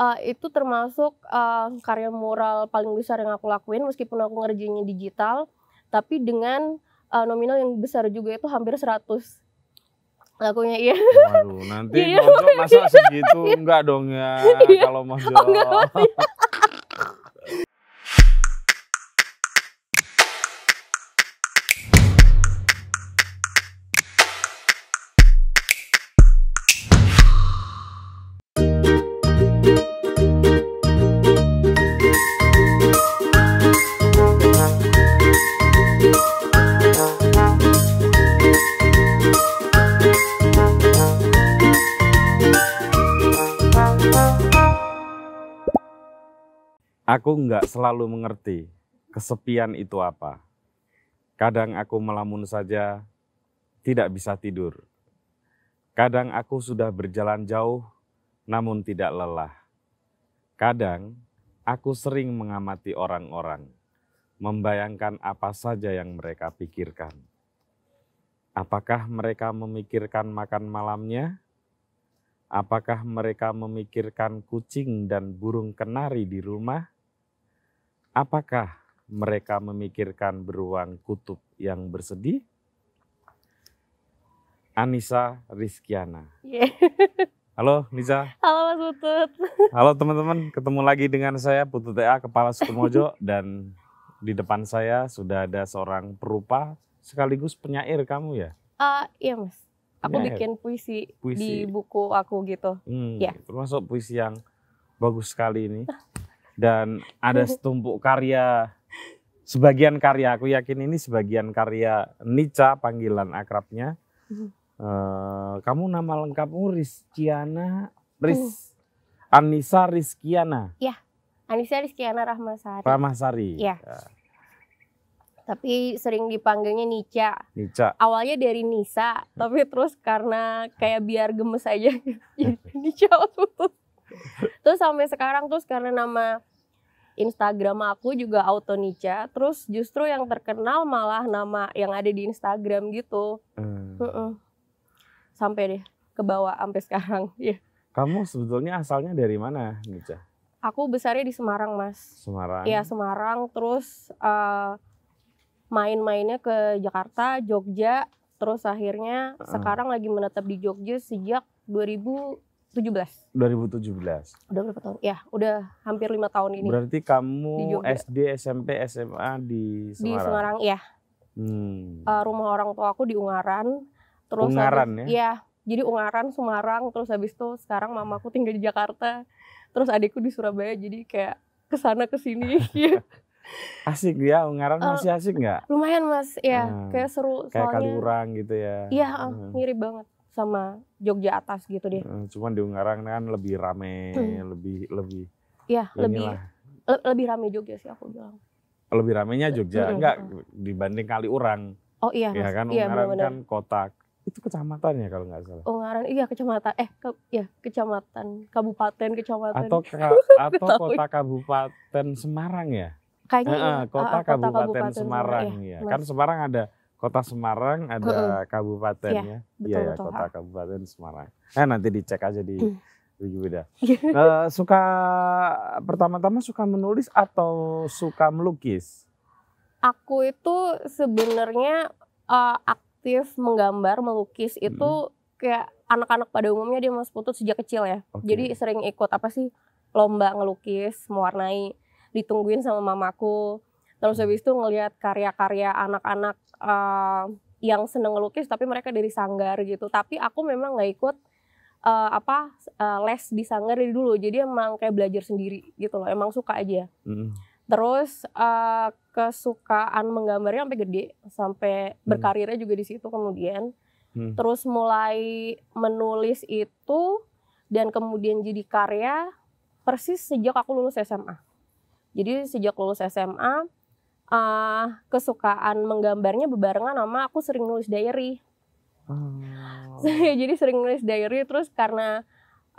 uh, itu termasuk uh, karya mural paling besar yang aku lakuin meskipun aku ngerjainnya digital tapi dengan uh, nominal yang besar juga itu hampir 100 lakunya iya. Waduh, nanti iya, masa segitu iya. enggak dong ya iya. kalau mau jual. Oh, enggak, iya. Aku nggak selalu mengerti kesepian itu apa. Kadang aku melamun saja, tidak bisa tidur. Kadang aku sudah berjalan jauh, namun tidak lelah. Kadang aku sering mengamati orang-orang, membayangkan apa saja yang mereka pikirkan. Apakah mereka memikirkan makan malamnya? Apakah mereka memikirkan kucing dan burung kenari di rumah? Apakah mereka memikirkan beruang kutub yang bersedih? Anissa Rizkiana. Yeah. Halo Nisa. Halo Mas Putut. Halo teman-teman, ketemu lagi dengan saya Putut TA Kepala Sukumojo dan di depan saya sudah ada seorang perupa sekaligus penyair kamu ya? Uh, iya Mas. Aku penyair. bikin puisi, puisi di buku aku gitu. Hmm, ya. Termasuk puisi yang bagus sekali ini. Nah dan ada setumpuk karya sebagian karya aku yakin ini sebagian karya Nica panggilan akrabnya uh, kamu nama lengkapmu Rizkiana hmm. Riz Anissa Rizkiana ya Anissa Rizkiana Rahmasari Rahmasari iya. ya, tapi sering dipanggilnya Nica Nica awalnya dari Nisa tapi terus karena kayak biar gemes aja jadi Nica terus sampai sekarang terus karena nama Instagram aku juga auto Nica terus justru yang terkenal malah nama yang ada di Instagram gitu hmm. sampai deh ke bawah sampai sekarang ya kamu sebetulnya asalnya dari mana Nica aku besarnya di Semarang mas Semarang Iya Semarang terus uh, main-mainnya ke Jakarta Jogja terus akhirnya uh. sekarang lagi menetap di Jogja sejak 2000 2017. 2017. Udah berapa tahun? Ya, udah hampir lima tahun ini. Berarti kamu SD, SMP, SMA di Semarang. Di Semarang, ya. Hmm. Uh, rumah orang tua aku di Ungaran. Terus Ungaran ya? Iya. Jadi Ungaran, Semarang, terus habis itu sekarang mamaku tinggal di Jakarta. Terus adikku di Surabaya, jadi kayak kesana kesini. asik ya Ungaran uh, masih asik nggak? Lumayan mas, ya hmm. kayak seru. Kayak soalnya, Kaliurang gitu ya. Iya, ah, hmm. mirip banget sama Jogja atas gitu deh. Cuman di Ungaran kan lebih rame, hmm. lebih lebih. Iya, lebih le lebih rame Jogja sih aku bilang. Lebih ramenya Jogja hmm. enggak dibanding kali orang. Oh iya. Iya kan iya, Ungaran bener kan kota itu kecamatan ya kalau nggak salah. Ungaran iya kecamatan eh ke, ya kecamatan kabupaten kecamatan atau ke, atau kota kabupaten Semarang ya. Kayaknya eh, kota, ah, kota kabupaten, kabupaten Semarang, Semarang ya. ya. Kan Semarang ada kota Semarang ada uh, kabupatennya. Iya, betul, ya, kota ha. kabupaten Semarang. Eh nanti dicek aja di mm. Wikipedia. Hmm. uh, suka pertama-tama suka menulis atau suka melukis? Aku itu sebenarnya uh, aktif menggambar, melukis itu hmm. kayak anak-anak pada umumnya dia Mas Putut sejak kecil ya. Okay. Jadi sering ikut apa sih lomba ngelukis, mewarnai, ditungguin sama mamaku. Terus habis itu ngelihat karya-karya anak-anak uh, yang seneng ngelukis tapi mereka dari sanggar gitu tapi aku memang nggak ikut uh, apa uh, les di sanggar dari dulu jadi emang kayak belajar sendiri gitu loh emang suka aja hmm. terus uh, kesukaan menggambarnya sampai gede sampai hmm. berkarirnya juga di situ kemudian hmm. terus mulai menulis itu dan kemudian jadi karya persis sejak aku lulus SMA jadi sejak lulus SMA uh, kesukaan menggambarnya bebarengan sama aku sering nulis diary. Oh. Iya, jadi sering nulis diary terus karena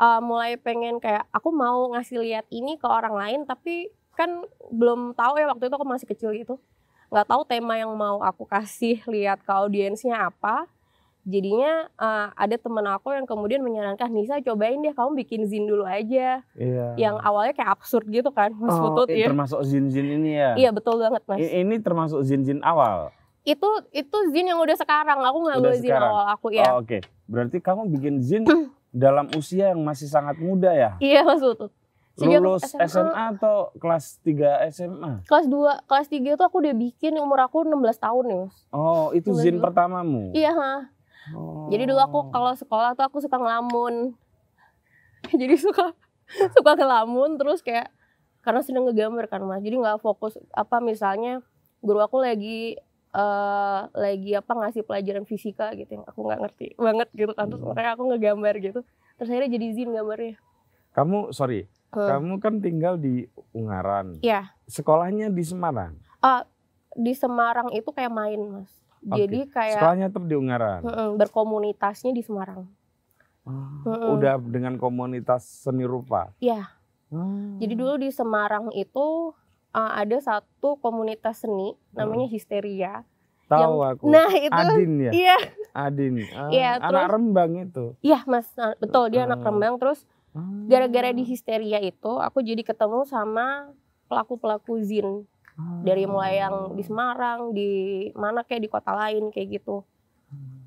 uh, mulai pengen kayak aku mau ngasih lihat ini ke orang lain tapi kan belum tahu ya waktu itu aku masih kecil gitu nggak tahu tema yang mau aku kasih lihat ke audiensnya apa jadinya uh, ada temen aku yang kemudian menyarankan Nisa cobain deh kamu bikin zin dulu aja iya. yang awalnya kayak absurd gitu kan mas oh, Putut ya termasuk zin zin ini ya iya betul banget mas ini termasuk zin zin awal itu itu zin yang udah sekarang aku nggak ngambil zin awal aku ya oh, oke okay. berarti kamu bikin zin hmm. dalam usia yang masih sangat muda ya iya mas Putut lulus SMA, atau kelas 3 SMA? Kelas 2, kelas 3 itu aku udah bikin umur aku 16 tahun nih ya, mas. Oh itu zin pertamamu? Iya ha. Jadi dulu aku oh. kalau sekolah tuh aku suka ngelamun. Jadi suka suka ngelamun terus kayak karena sedang ngegambar kan mas. Jadi nggak fokus apa misalnya guru aku lagi uh, lagi apa ngasih pelajaran fisika gitu yang aku nggak ngerti banget gitu kan terus hmm. makanya aku ngegambar gitu. Terus akhirnya jadi izin gambarnya. Kamu sorry, hmm. kamu kan tinggal di Ungaran. Iya. Sekolahnya di Semarang. Uh, di Semarang itu kayak main mas Okay. Jadi kayak sekolahnya tetap di Ungaran. berkomunitasnya di Semarang. Ah, Udah dengan komunitas seni rupa. Iya. Hmm. Jadi dulu di Semarang itu uh, ada satu komunitas seni namanya hmm. Histeria. Tahu yang, aku. Nah itu. Adin ya. Iya. Adin. Uh, anak terus, Rembang itu. Iya mas, ah, betul dia uh. anak Rembang. Terus gara-gara di Histeria itu aku jadi ketemu sama pelaku-pelaku zin. Dari oh. mulai yang di Semarang, di mana kayak di kota lain kayak gitu. Hmm.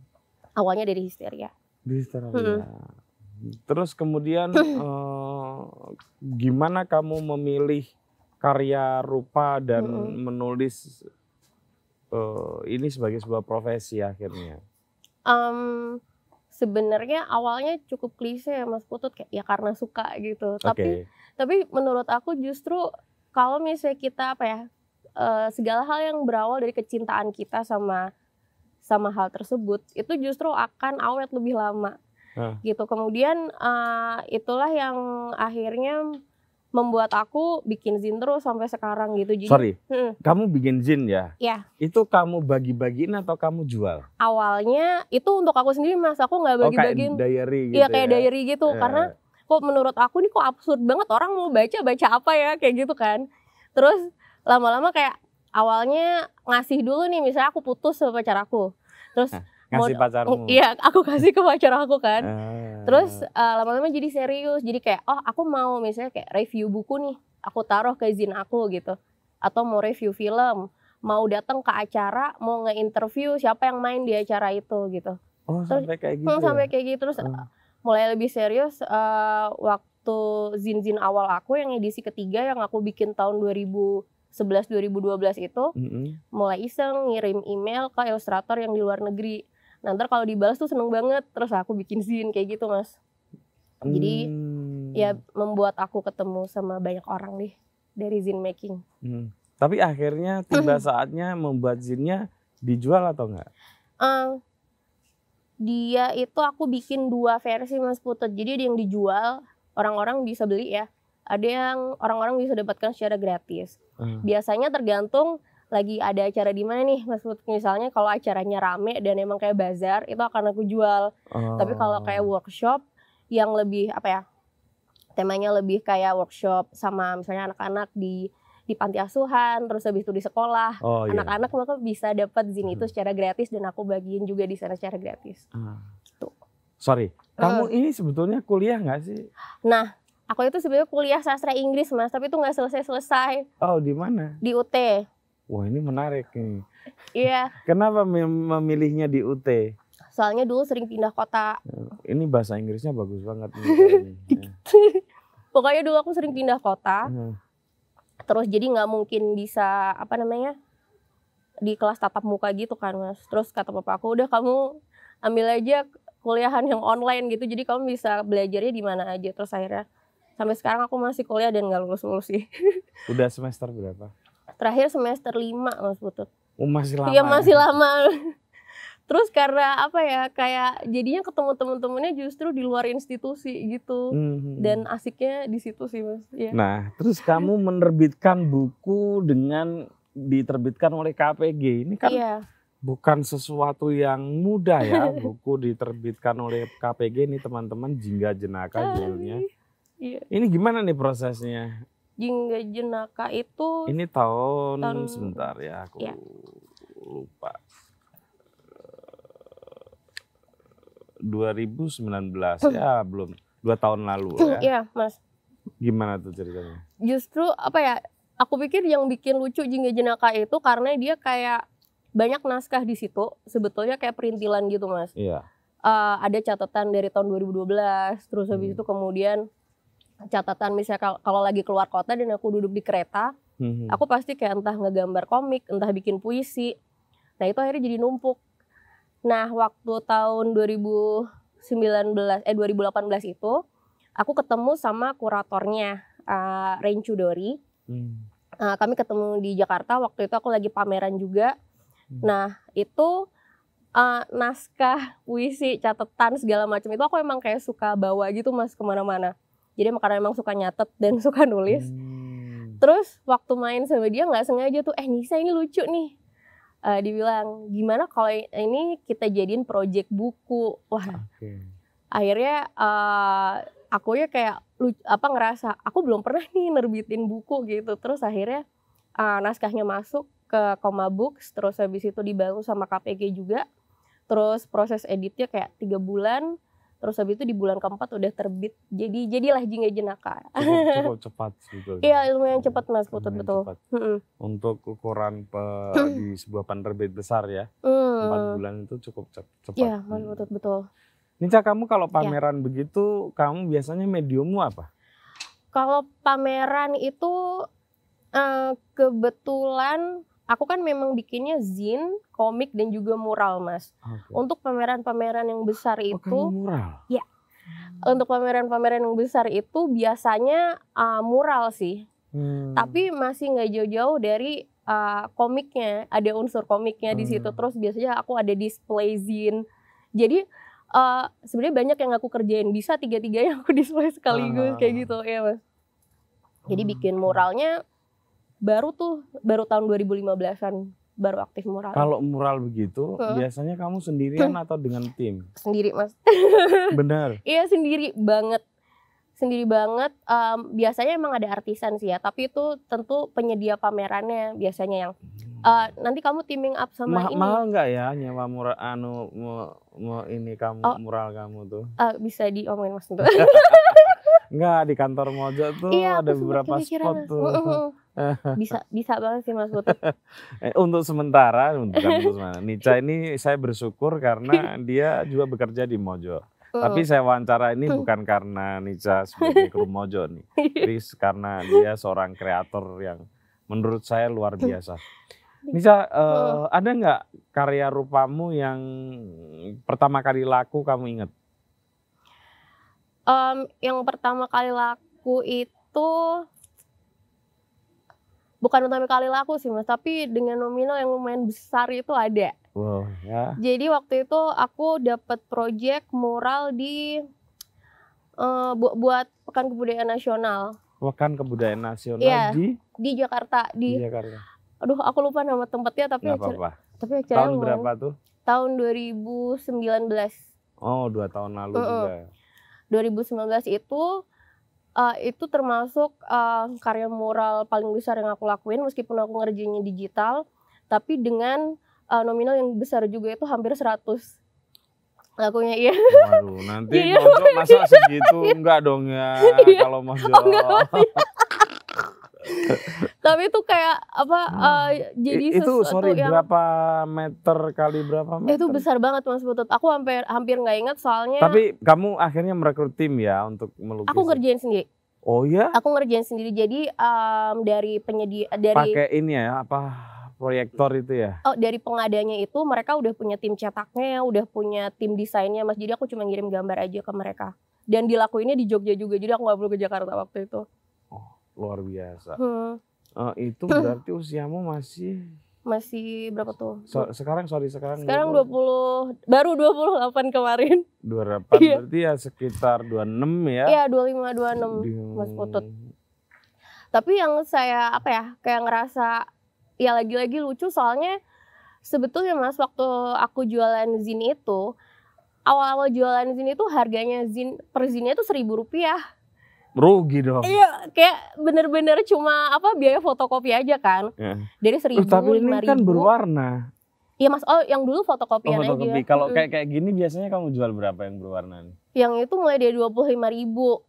Awalnya dari histeria. Di histeria. Hmm. Terus kemudian eh, gimana kamu memilih karya rupa dan hmm. menulis eh, ini sebagai sebuah profesi akhirnya? Um, sebenarnya awalnya cukup klise ya Mas Putut kayak ya karena suka gitu. Okay. Tapi tapi menurut aku justru kalau misalnya kita apa ya uh, segala hal yang berawal dari kecintaan kita sama sama hal tersebut itu justru akan awet lebih lama uh. gitu kemudian uh, itulah yang akhirnya membuat aku bikin zin terus sampai sekarang gitu jadi sorry hmm. kamu bikin zin ya ya itu kamu bagi-bagiin atau kamu jual awalnya itu untuk aku sendiri mas aku nggak bagi-bagiin oh, kayak diary iya, gitu ya kayak ya. diary gitu yeah. karena kok menurut aku nih kok absurd banget orang mau baca baca apa ya kayak gitu kan terus lama-lama kayak awalnya ngasih dulu nih misalnya aku putus sama pacar aku terus ngasih pacarmu oh, iya aku kasih ke pacar aku kan ah. terus lama eh, lama-lama jadi serius jadi kayak oh aku mau misalnya kayak review buku nih aku taruh ke izin aku gitu atau mau review film mau datang ke acara mau ngeinterview siapa yang main di acara itu gitu oh terus, sampai kayak hmm, gitu hmm, sampai kayak gitu terus hmm. mulai lebih serius uh, waktu zin zin awal aku yang edisi ketiga yang aku bikin tahun 2000 11 2012 itu mm -hmm. mulai iseng ngirim email ke ilustrator yang di luar negeri. nanti kalau dibalas tuh seneng banget. Terus aku bikin zin kayak gitu, Mas. Jadi hmm. ya membuat aku ketemu sama banyak orang nih dari zin making. Hmm. Tapi akhirnya tiba saatnya membuat zinnya dijual atau enggak? Um, dia itu aku bikin dua versi Mas Putut. Jadi ada yang dijual, orang-orang bisa beli ya ada yang orang-orang bisa dapatkan secara gratis. Hmm. Biasanya tergantung lagi ada acara di mana nih Mas Misalnya kalau acaranya rame dan emang kayak bazar itu akan aku jual. Oh. Tapi kalau oh. kayak workshop yang lebih apa ya? Temanya lebih kayak workshop sama misalnya anak-anak di di panti asuhan, terus habis itu di sekolah. Oh, iya. anak-anak iya. maka bisa dapat zin itu hmm. secara gratis dan aku bagiin juga di sana secara gratis. Hmm. Tuh. Gitu. Sorry, hmm. kamu uh. ini sebetulnya kuliah nggak sih? Nah, Aku itu sebenarnya kuliah sastra Inggris mas, tapi itu nggak selesai-selesai. Oh di mana? Di UT. Wah ini menarik nih. Iya. yeah. Kenapa memilihnya di UT? Soalnya dulu sering pindah kota. Eh, ini bahasa Inggrisnya bagus banget. Nih, eh. gitu. Pokoknya dulu aku sering pindah kota. Eh. Terus jadi nggak mungkin bisa apa namanya di kelas tatap muka gitu kan mas. Terus kata papa aku udah kamu ambil aja kuliahan yang online gitu jadi kamu bisa belajarnya di mana aja terus akhirnya sampai sekarang aku masih kuliah dan nggak lulus-lulus sih. Udah semester berapa? Terakhir semester lima Mas Putut. Oh, masih lama. Iya, ya? masih lama. Terus karena apa ya, kayak jadinya ketemu temen-temennya justru di luar institusi gitu. Mm-hmm. Dan asiknya di situ sih Mas. Ya. Nah, terus kamu menerbitkan buku dengan diterbitkan oleh KPG. Ini kan iya. bukan sesuatu yang mudah ya, buku diterbitkan oleh KPG ini teman-teman jingga jenaka judulnya. Iya. Ini gimana nih prosesnya? Jingga jenaka itu Ini tahun, tahun sebentar ya aku iya. lupa. 2019 eh, ya belum dua tahun lalu ya. Iya, Mas. Gimana tuh ceritanya? Justru apa ya? Aku pikir yang bikin lucu Jingga Jenaka itu karena dia kayak banyak naskah di situ sebetulnya kayak perintilan gitu mas. Iya. Uh, ada catatan dari tahun 2012 terus habis hmm. itu kemudian catatan misalnya kalau lagi keluar kota dan aku duduk di kereta, hmm. aku pasti kayak entah ngegambar komik, entah bikin puisi. Nah itu akhirnya jadi numpuk. Nah waktu tahun 2019 eh 2018 itu aku ketemu sama kuratornya uh, eh, Rain Chudori. Hmm. Uh, kami ketemu di Jakarta waktu itu aku lagi pameran juga. Hmm. Nah itu uh, naskah puisi catatan segala macam itu aku emang kayak suka bawa gitu mas kemana-mana jadi karena emang suka nyatet dan suka nulis hmm. terus waktu main sama dia nggak sengaja tuh eh Nisa ini lucu nih uh, dibilang gimana kalau ini kita jadiin project buku wah okay. akhirnya uh, aku ya kayak apa ngerasa aku belum pernah nih nerbitin buku gitu terus akhirnya uh, naskahnya masuk ke Koma Books terus habis itu dibantu sama KPG juga terus proses editnya kayak tiga bulan terus habis itu di bulan keempat udah terbit jadi jadilah jingga jenaka cukup, cukup cepat sebetulnya iya lumayan cepat mas putut betul cepat. untuk ukuran pe, di sebuah penerbit besar ya mm. empat bulan itu cukup cepat iya mas putut mm. betul Nica kamu kalau iya. pameran ya. begitu kamu biasanya mediummu apa kalau pameran itu eh, kebetulan aku kan memang bikinnya zin, komik dan juga mural, Mas. Okay. Untuk pameran-pameran yang besar oh, itu oh, mural. Ya. Untuk pameran-pameran yang besar itu biasanya uh, mural sih. Hmm. Tapi masih nggak jauh-jauh dari uh, komiknya, ada unsur komiknya hmm. di situ. Hmm. Terus biasanya aku ada display zin. Jadi uh, sebenarnya banyak yang aku kerjain, bisa tiga tiganya aku display sekaligus ah. kayak gitu ya, Mas. Jadi hmm. bikin muralnya baru tuh baru tahun 2015-an baru aktif mural. Kalau mural begitu hmm. biasanya kamu sendirian atau dengan tim? Sendiri, Mas. Benar. Iya, sendiri banget. Sendiri banget. Um, biasanya emang ada artisan sih ya, tapi itu tentu penyedia pamerannya biasanya yang uh, nanti kamu teaming up sama Ma ini. Mahal nggak ya nyewa mural anu mau, mau ini kamu oh, mural kamu tuh? Uh, bisa diomongin mas Enggak di kantor Mojo tuh iya, ada beberapa spot tuh. Uh -uh. bisa bisa banget sih Mas Putut. Eh, untuk sementara, untuk untuk sementara. Nica ini saya bersyukur karena dia juga bekerja di Mojo. Oh. Tapi saya wawancara ini bukan karena Nica sebagai kru Mojo nih. Iya. Tapi karena dia seorang kreator yang menurut saya luar biasa. Nica uh, ada nggak karya rupamu yang pertama kali laku kamu ingat? Um, yang pertama kali laku itu bukan utang kali laku sih mas tapi dengan nominal yang lumayan besar itu ada wow ya jadi waktu itu aku dapat project mural di uh, bu buat pekan kebudayaan nasional pekan kebudayaan nasional ya, di di Jakarta di, di Jakarta aduh aku lupa nama tempatnya tapi acara, apa -apa. tapi acara tahun dua berapa tuh tahun 2019 oh dua tahun lalu uh -uh. juga 2019 itu uh, itu termasuk uh, karya mural paling besar yang aku lakuin meskipun aku ngerjainnya digital tapi dengan uh, nominal yang besar juga itu hampir 100 lakunya iya. Waduh, nanti iya, masa segitu enggak dong ya iya. kalau Mas Oh, enggak, tapi itu kayak apa nah, uh, jadi itu sorry yang, berapa meter kali berapa meter itu besar banget mas Butut. aku hampir hampir nggak ingat soalnya tapi kamu akhirnya merekrut tim ya untuk melukis aku ngerjain sendiri oh ya aku ngerjain sendiri jadi um, dari penyedia dari pakai ini ya apa proyektor itu ya? Oh, dari pengadanya itu mereka udah punya tim cetaknya, udah punya tim desainnya, Mas. Jadi aku cuma ngirim gambar aja ke mereka. Dan dilakuinnya di Jogja juga, jadi aku nggak perlu ke Jakarta waktu itu. Oh, luar biasa. Hmm uh, itu berarti usiamu masih masih berapa tuh? So, sekarang sorry sekarang sekarang dua puluh baru dua puluh delapan kemarin. 28 delapan iya. berarti ya sekitar dua enam ya. Iya, 25 26 enam Mas Putut. Tapi yang saya apa ya, kayak ngerasa ya lagi-lagi lucu soalnya sebetulnya Mas waktu aku jualan zin itu awal-awal jualan zin itu harganya zin per zinnya itu seribu rupiah rugi dong. Iya, kayak bener-bener cuma apa biaya fotokopi aja kan. Ya. Dari seribu Tapi ini kan berwarna. Iya mas, oh yang dulu fotokopian oh, fotokopi. aja. Kalau kayak kayak gini biasanya kamu jual berapa yang berwarna nih? Yang itu mulai dari dua puluh lima ribu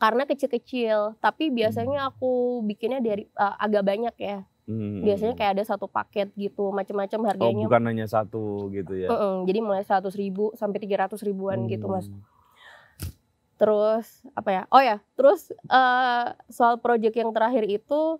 karena kecil-kecil. Tapi hmm. biasanya aku bikinnya dari uh, agak banyak ya. Hmm. Biasanya kayak ada satu paket gitu, macam-macam oh, harganya. Oh, bukan hanya satu gitu ya? Mm -mm, jadi mulai seratus ribu sampai tiga ratus ribuan hmm. gitu mas. Hmm terus apa ya oh ya terus uh, soal project yang terakhir itu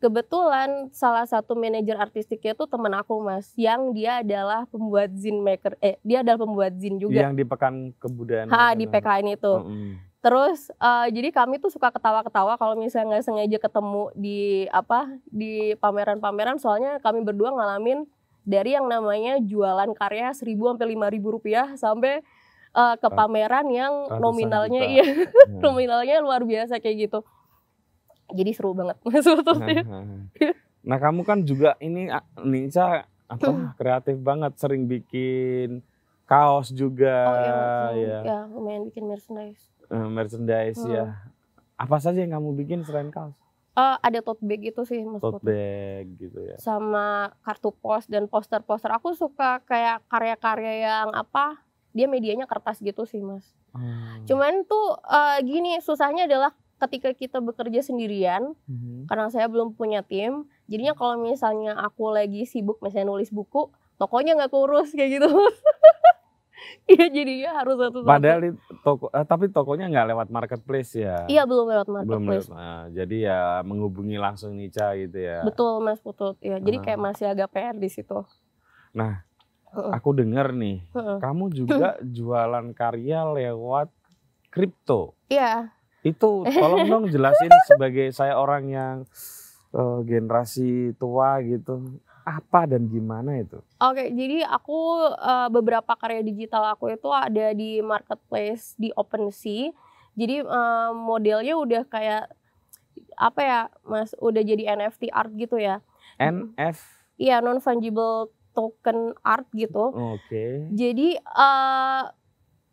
kebetulan salah satu manajer artistiknya itu teman aku mas yang dia adalah pembuat zin maker eh dia adalah pembuat zin juga yang di pekan kebudayaan ha di PKN itu mm -hmm. terus uh, jadi kami tuh suka ketawa-ketawa kalau misalnya nggak sengaja ketemu di apa di pameran-pameran soalnya kami berdua ngalamin dari yang namanya jualan karya seribu sampai lima ribu rupiah sampai uh, eh, ke pameran ah, yang Ratusan nominalnya iya hmm. nominalnya luar biasa kayak gitu jadi seru banget sebetulnya nah, nah. nah kamu kan juga ini ah, Nisa apa hmm. kreatif banget sering bikin kaos juga oh, iya, ya. ya lumayan bikin merchandise uh, merchandise hmm. ya apa saja yang kamu bikin selain kaos Uh, ada tote bag gitu sih mas tote bag gitu ya sama kartu pos dan poster-poster aku suka kayak karya-karya yang apa dia medianya kertas gitu sih mas. Hmm. Cuman tuh uh, gini susahnya adalah ketika kita bekerja sendirian, hmm. karena saya belum punya tim, jadinya kalau misalnya aku lagi sibuk misalnya nulis buku, tokonya nggak kurus kayak gitu. Iya jadinya harus satu. -satu. Padahal toko, eh, tapi tokonya nggak lewat marketplace ya? Iya belum lewat marketplace. Belum lewat, nah, jadi ya menghubungi langsung Nica gitu ya? Betul mas Putut, ya. Jadi hmm. kayak masih agak PR di situ. Nah aku dengar nih, kamu juga jualan karya lewat kripto. Iya. Itu tolong dong jelasin sebagai saya orang yang uh, generasi tua gitu, apa dan gimana itu? Oke, jadi aku uh, beberapa karya digital aku itu ada di marketplace di OpenSea. Jadi uh, modelnya udah kayak apa ya, Mas? Udah jadi NFT art gitu ya. NFT? Iya, non fungible token art gitu. Oke. Okay. Jadi uh,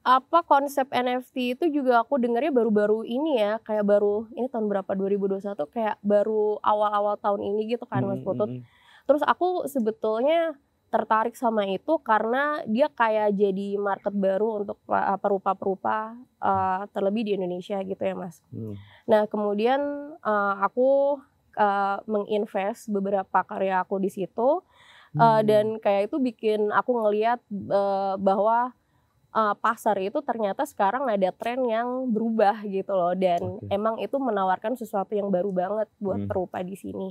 apa konsep NFT itu juga aku dengarnya baru-baru ini ya, kayak baru ini tahun berapa 2021 kayak baru awal-awal tahun ini gitu kan Mas Putut. Hmm. Terus aku sebetulnya tertarik sama itu karena dia kayak jadi market baru untuk eh, perupa-perupa uh, terlebih di Indonesia gitu ya mas. Hmm. Nah kemudian uh, aku uh, menginvest beberapa karya aku di situ Eh, hmm. uh, dan kayak itu bikin aku ngeliat uh, bahwa uh, pasar itu ternyata sekarang ada tren yang berubah gitu loh dan okay. emang itu menawarkan sesuatu yang baru banget buat hmm. di sini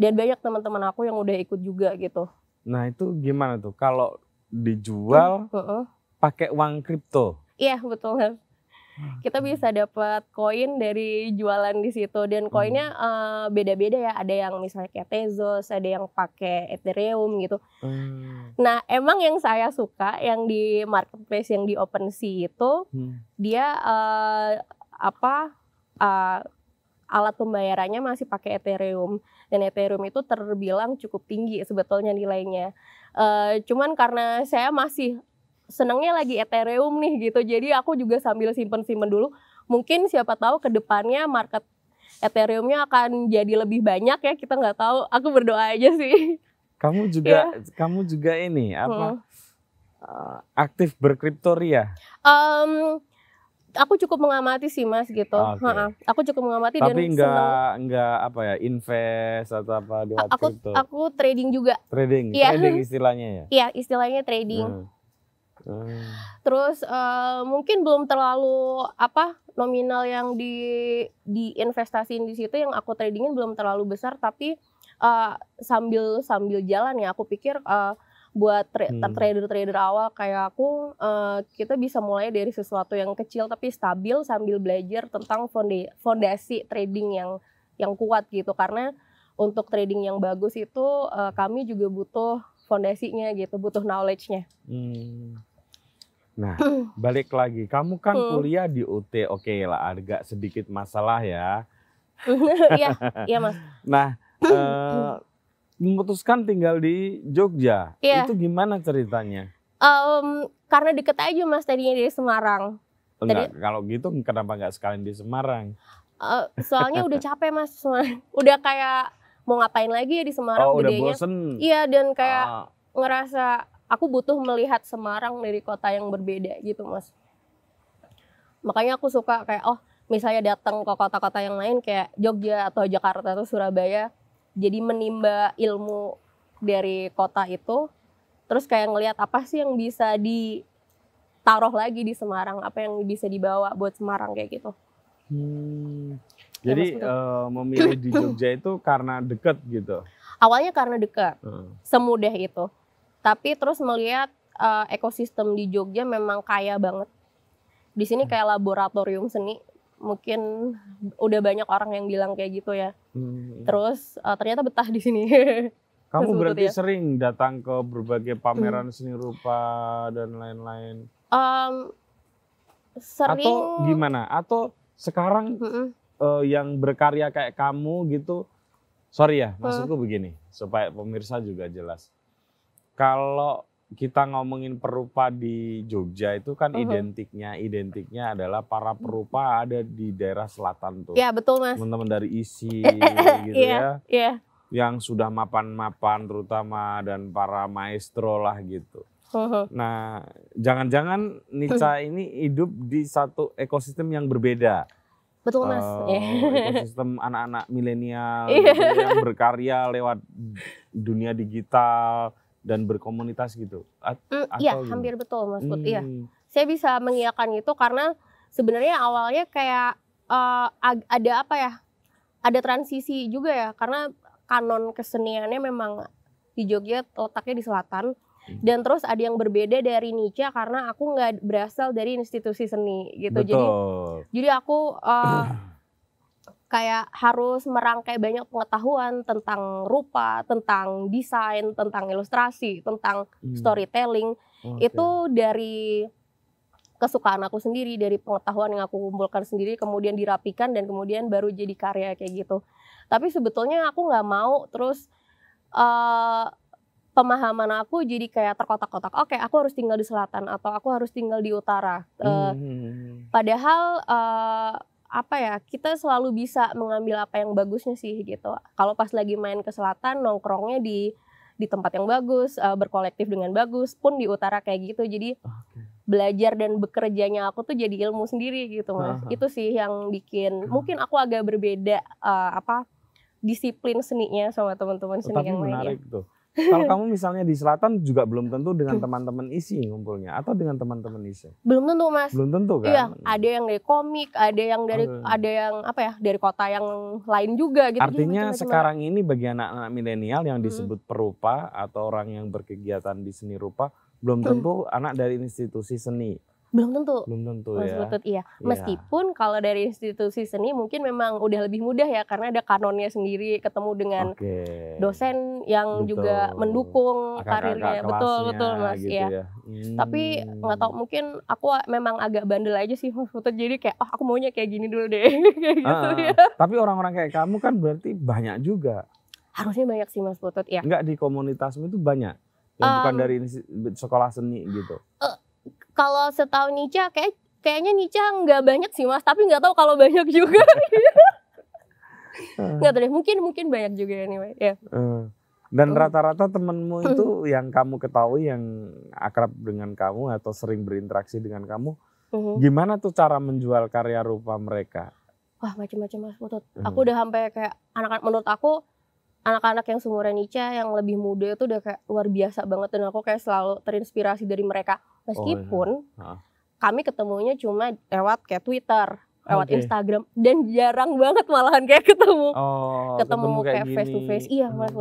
dan banyak teman-teman aku yang udah ikut juga gitu nah itu gimana tuh kalau dijual uh, uh, uh. pakai uang kripto iya betul Hmm. kita bisa dapat koin dari jualan di situ dan hmm. koinnya eh, beda-beda ya ada yang misalnya kayak Tezos ada yang pakai Ethereum gitu hmm. nah emang yang saya suka yang di marketplace yang di OpenSea itu hmm. dia uh, apa uh, alat pembayarannya masih pakai Ethereum dan Ethereum itu terbilang cukup tinggi sebetulnya nilainya. Uh, cuman karena saya masih senengnya lagi Ethereum nih gitu. Jadi aku juga sambil simpen-simpen dulu. Mungkin siapa tahu ke depannya market Ethereumnya akan jadi lebih banyak ya. Kita nggak tahu. Aku berdoa aja sih. Kamu juga, yeah. kamu juga ini apa? Hmm. Eh, aktif berkripto ya Um, aku cukup mengamati sih mas gitu. Okay. Ha -ha. Aku cukup mengamati Tapi dan enggak enggak apa ya invest atau apa di aku, Aku trading juga. Trading. Ya. Trading istilahnya ya. Iya, istilahnya trading. Hmm. Ah. Terus uh, mungkin belum terlalu apa nominal yang di diinvestasiin di situ yang aku tradingin belum terlalu besar tapi uh, sambil sambil jalan ya aku pikir uh, buat hmm. trader-trader awal kayak aku uh, kita bisa mulai dari sesuatu yang kecil tapi stabil sambil belajar tentang fondasi trading yang yang kuat gitu karena untuk trading yang bagus itu uh, kami juga butuh fondasinya gitu butuh knowledge-nya. Hmm. Nah, balik lagi. Kamu kan hmm. kuliah di UT. Oke okay lah, agak sedikit masalah ya. Iya, iya Mas. Nah, uh, memutuskan tinggal di Jogja. Ya. Itu gimana ceritanya? Um, karena deket aja Mas tadinya dari Semarang. Enggak, Tadi, kalau gitu kenapa nggak sekalian di Semarang? Uh, soalnya udah capek Mas. Udah kayak mau ngapain lagi ya di Semarang. Oh, udah bosen. Iya, dan kayak uh, ngerasa aku butuh melihat Semarang dari kota yang berbeda gitu mas makanya aku suka kayak oh misalnya datang ke kota-kota yang lain kayak Jogja atau Jakarta atau Surabaya jadi menimba ilmu dari kota itu terus kayak ngelihat apa sih yang bisa ditaruh lagi di Semarang apa yang bisa dibawa buat Semarang kayak gitu hmm. Ya, Jadi uh, memilih di Jogja itu karena deket gitu. Awalnya karena deket, hmm. semudah itu tapi terus melihat uh, ekosistem di Jogja memang kaya banget di sini kayak laboratorium seni mungkin udah banyak orang yang bilang kayak gitu ya hmm. terus uh, ternyata betah di sini kamu berarti ya. sering datang ke berbagai hmm. pameran hmm. seni rupa dan lain-lain um, sering atau gimana atau sekarang mm Uh, yang berkarya kayak kamu gitu sorry ya hmm. maksudku begini supaya pemirsa juga jelas kalau kita ngomongin perupa di Jogja itu kan uhum. identiknya identiknya adalah para perupa ada di daerah selatan tuh. Iya betul mas. Teman-teman dari isi gitu yeah, ya. Yeah. Yang sudah mapan-mapan terutama dan para maestro lah gitu. Uhum. Nah jangan-jangan Nica ini hidup di satu ekosistem yang berbeda. Betul mas. Uh, eh, yeah. Ekosistem anak-anak milenial iya. gitu ya, yang berkarya lewat dunia digital dan berkomunitas gitu. A mm, atau iya, gimana? hampir betul Mas Put. Mm. Iya. Hmm. Saya bisa mengiyakan itu karena sebenarnya awalnya kayak uh, ada apa ya? Ada transisi juga ya karena kanon keseniannya memang di Jogja letaknya di selatan hmm. dan terus ada yang berbeda dari Nietzsche karena aku nggak berasal dari institusi seni gitu. Betul. Jadi jadi aku uh, kayak harus merangkai banyak pengetahuan tentang rupa, tentang desain, tentang ilustrasi, tentang hmm. storytelling. Okay. Itu dari kesukaan aku sendiri, dari pengetahuan yang aku kumpulkan sendiri, kemudian dirapikan dan kemudian baru jadi karya kayak gitu. Tapi sebetulnya aku nggak mau terus uh, pemahaman aku jadi kayak terkotak-kotak. Oke, okay, aku harus tinggal di selatan atau aku harus tinggal di utara. Uh, hmm. Padahal uh, apa ya kita selalu bisa mengambil apa yang bagusnya sih gitu kalau pas lagi main ke selatan nongkrongnya di di tempat yang bagus uh, berkolektif dengan bagus pun di utara kayak gitu jadi okay. belajar dan bekerjanya aku tuh jadi ilmu sendiri gitu mas uh -huh. itu sih yang bikin uh -huh. mungkin aku agak berbeda uh, apa disiplin seninya sama teman-teman seni yang lain menarik ya. tuh kalau kamu misalnya di selatan juga belum tentu dengan teman-teman isi ngumpulnya atau dengan teman-teman isi. Belum tentu mas. Belum tentu kan. Iya, ada yang dari komik, ada yang dari Aduh. ada yang apa ya dari kota yang lain juga gitu. gitu Artinya gitu, sekarang ini bagi anak-anak milenial yang hmm. disebut hmm. perupa atau orang yang berkegiatan di seni rupa belum hmm. tentu hmm. anak dari institusi seni belum tentu belum tentu Mas ya iya. iya meskipun kalau dari institusi seni mungkin memang udah lebih mudah ya karena ada kanonnya sendiri ketemu dengan okay. dosen yang betul. juga mendukung Akak karirnya betul betul Mas iya. gitu ya, ya. Hmm. tapi nggak tau mungkin aku memang agak bandel aja sih Mas Putut jadi kayak oh aku maunya kayak gini dulu deh kayak uh gitu ya tapi orang-orang kayak kamu kan berarti banyak juga harusnya banyak sih Mas Putut ya enggak di komunitasmu itu banyak yang um, bukan dari sekolah seni gitu uh, kalau setahu Nica kayak kayaknya Nica nggak banyak sih mas tapi nggak tahu kalau banyak juga hmm. nggak tahu deh mungkin mungkin banyak juga anyway ya yeah. hmm. dan hmm. rata-rata hmm. temenmu itu yang kamu ketahui yang akrab dengan kamu atau sering berinteraksi dengan kamu hmm. gimana tuh cara menjual karya rupa mereka wah macam-macam mas Putut. aku hmm. udah sampai kayak anak-anak menurut aku anak-anak yang seumuran Ica yang lebih muda itu udah kayak luar biasa banget dan aku kayak selalu terinspirasi dari mereka meskipun oh, iya. kami ketemunya cuma lewat kayak Twitter lewat okay. Instagram dan jarang banget malahan kayak ketemu oh, ketemu, ketemu kayak, kayak face to face iya hmm. mas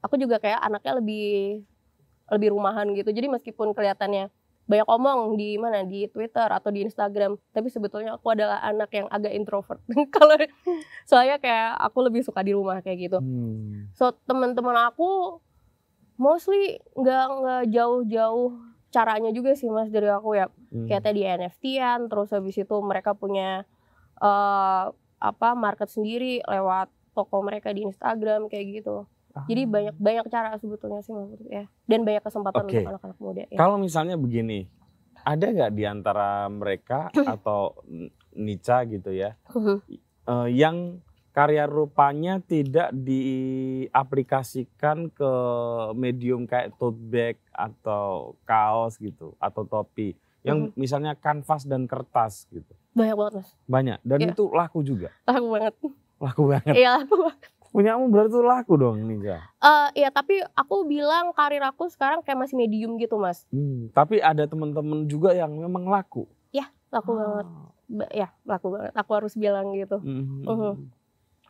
aku juga kayak anaknya lebih lebih rumahan gitu jadi meskipun kelihatannya banyak omong di mana di Twitter atau di Instagram tapi sebetulnya aku adalah anak yang agak introvert kalau soalnya kayak aku lebih suka di rumah kayak gitu hmm. so teman-teman aku mostly nggak nggak jauh-jauh caranya juga sih mas dari aku ya hmm. kayak tadi NFT-an terus habis itu mereka punya uh, apa market sendiri lewat toko mereka di Instagram kayak gitu jadi ah. banyak banyak cara sebetulnya sih menurut ya. Dan banyak kesempatan okay. untuk anak-anak muda. Ya. Kalau misalnya begini, ada nggak di antara mereka atau Nica gitu ya, uh, yang karya rupanya tidak diaplikasikan ke medium kayak tote bag atau kaos gitu atau topi yang hmm. misalnya kanvas dan kertas gitu. Banyak banget mas. Banyak dan ya. itu laku juga. Laku banget. Laku banget. Iya laku banget punya punyamu berarti laku dong Ninja. Uh, ya tapi aku bilang karir aku sekarang kayak masih medium gitu mas. Hmm, tapi ada teman-teman juga yang memang laku. Ya laku oh. banget. Ba ya laku banget. Aku harus bilang gitu. Mm -hmm. uh -huh.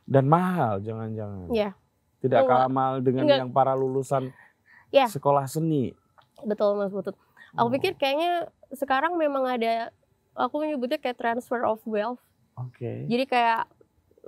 Dan mahal jangan-jangan. Ya. Tidak kalah mahal dengan Enggak. yang para lulusan ya. sekolah seni. Betul mas Butut. Aku oh. pikir kayaknya sekarang memang ada aku menyebutnya kayak transfer of wealth. Oke. Okay. Jadi kayak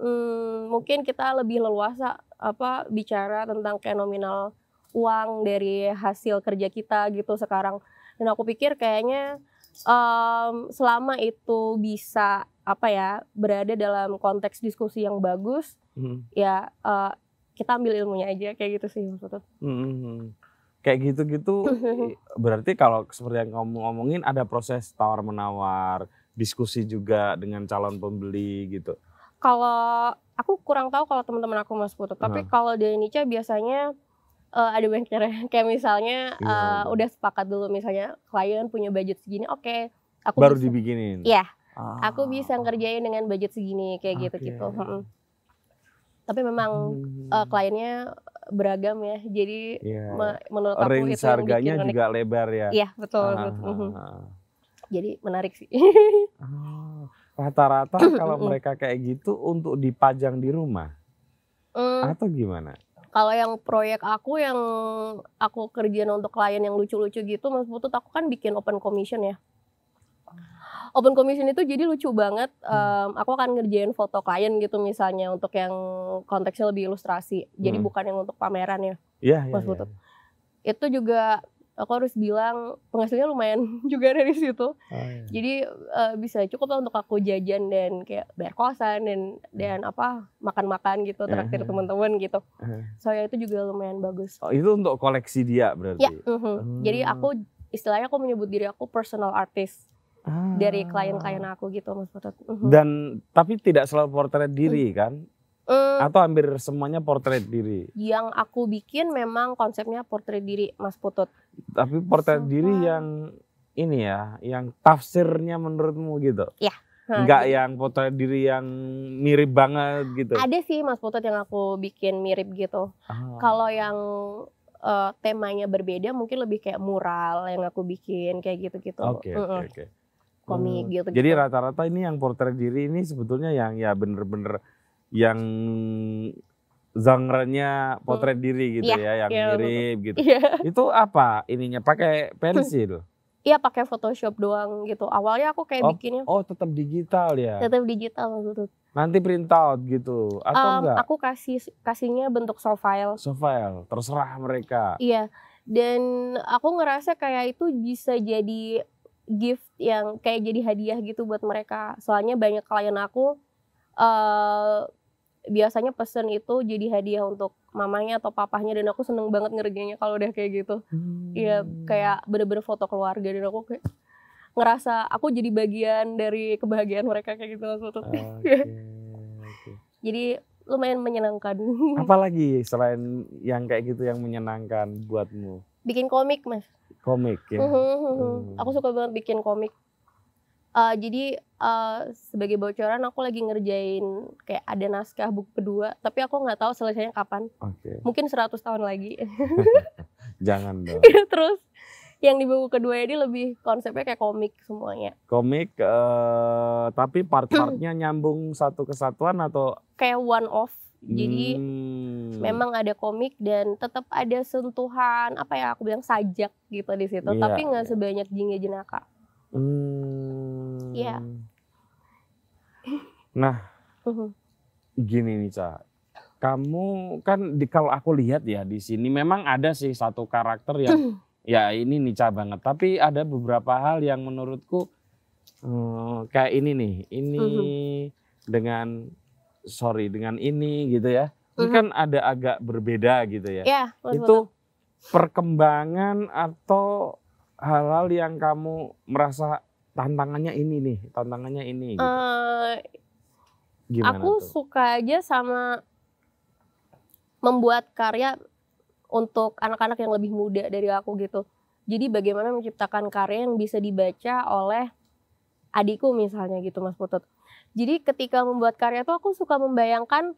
hmm, mungkin kita lebih leluasa apa bicara tentang kayak nominal uang dari hasil kerja kita gitu sekarang dan aku pikir kayaknya um, selama itu bisa apa ya berada dalam konteks diskusi yang bagus hmm. ya uh, kita ambil ilmunya aja kayak gitu sih maksudnya hmm. kayak gitu-gitu berarti kalau seperti yang kamu ngomongin ada proses tawar menawar diskusi juga dengan calon pembeli gitu kalau aku kurang tahu kalau teman-teman aku mas Putu, tapi uh. kalau di Indonesia biasanya uh, ada cara Kayak misalnya yeah. Iya, iya. udah sepakat dulu misalnya klien punya budget segini, oke, okay, aku baru bisa, dibikinin. Iya. Ah. Aku bisa ngerjain dengan budget segini kayak gitu-gitu. Hmm. Gitu, tapi memang hmm. uh, kliennya beragam ya. Jadi yeah. Iya, menurut aku Range itu harganya yang juga lebar ya. Iya, betul. Ah. betul. Mm-hmm. Ah. Jadi menarik sih. ah rata-rata kalau mereka kayak gitu untuk dipajang di rumah hmm. atau gimana? Kalau yang proyek aku yang aku kerjain untuk klien yang lucu-lucu gitu, Mas Butut aku kan bikin open commission ya. Open commission itu jadi lucu banget. Um, aku akan ngerjain foto klien gitu misalnya untuk yang konteksnya lebih ilustrasi. Jadi hmm. bukan yang untuk pameran ya, yeah, iya, Mas yeah, Butut. Yeah. Itu juga aku harus bilang penghasilnya lumayan juga dari situ oh, iya. jadi uh, bisa cukup lah untuk aku jajan dan kayak bayar kosan dan hmm. dan apa makan-makan gitu eh, traktir uh-huh. Eh. teman-teman gitu uh soalnya itu juga lumayan bagus oh, itu untuk koleksi dia berarti ya uh-huh. hmm. jadi aku istilahnya aku menyebut diri aku personal artist ah. dari klien-klien aku gitu mas Putut. Mhm. Dan tapi tidak selalu portret diri hmm. kan? hmm. Atau hampir semuanya portret diri? Yang aku bikin memang konsepnya portret diri Mas Putut. Tapi portret so, diri yang ini ya, yang tafsirnya menurutmu gitu. Iya. Enggak hmm. yang portret diri yang mirip banget gitu. Ada sih mas potret yang aku bikin mirip gitu. Ah. Kalau yang uh, temanya berbeda mungkin lebih kayak mural yang aku bikin kayak gitu-gitu. Oke, okay, oke, okay, oke. Okay. Komik hmm. gitu, gitu. Jadi rata-rata ini yang portret diri ini sebetulnya yang ya bener-bener yang genre-nya potret hmm. diri gitu ya, ya yang yeah, iya, mirip betul. gitu. Yeah. Itu apa ininya? Pakai pensil? Iya pakai Photoshop doang gitu. Awalnya aku kayak oh, bikinnya. Oh tetap digital ya? Tetap digital gitu. Nanti print out gitu atau um, enggak? Aku kasih kasihnya bentuk soft file. Soft file, terserah mereka. Iya. Dan aku ngerasa kayak itu bisa jadi gift yang kayak jadi hadiah gitu buat mereka. Soalnya banyak klien aku uh, biasanya pesen itu jadi hadiah untuk mamanya atau papahnya dan aku seneng banget ngerjainnya kalau udah kayak gitu iya hmm. kayak bener-bener foto keluarga dan aku kayak ngerasa aku jadi bagian dari kebahagiaan mereka kayak gitu langsung okay, okay. jadi lumayan menyenangkan apalagi selain yang kayak gitu yang menyenangkan buatmu bikin komik mas komik ya uh -huh, uh aku suka banget bikin komik uh, jadi uh, sebagai bocoran aku lagi ngerjain kayak ada naskah buku kedua tapi aku nggak tahu selesainya kapan okay. mungkin 100 tahun lagi jangan dong iya, terus yang di buku kedua ini lebih konsepnya kayak komik semuanya komik uh, tapi part-partnya nyambung satu kesatuan atau kayak one off jadi hmm. memang ada komik dan tetap ada sentuhan apa ya aku bilang sajak gitu di situ yeah, tapi nggak iya. sebanyak jingga jenaka hmm Iya. Nah, mm-hmm. gini nih Ca, kamu kan di kalau aku lihat ya di sini memang ada sih satu karakter yang mm. ya ini nih Nica banget. Tapi ada beberapa hal yang menurutku hmm, kayak ini nih, ini mm-hmm. dengan sorry dengan ini gitu ya. Ini mm-hmm. kan ada agak berbeda gitu ya. ya Itu perkembangan atau hal-hal yang kamu merasa tantangannya ini nih, tantangannya ini gitu. Uh, Gimana aku tuh? suka aja sama membuat karya untuk anak-anak yang lebih muda dari aku gitu. Jadi bagaimana menciptakan karya yang bisa dibaca oleh adikku misalnya gitu Mas Putut. Jadi ketika membuat karya itu, aku suka membayangkan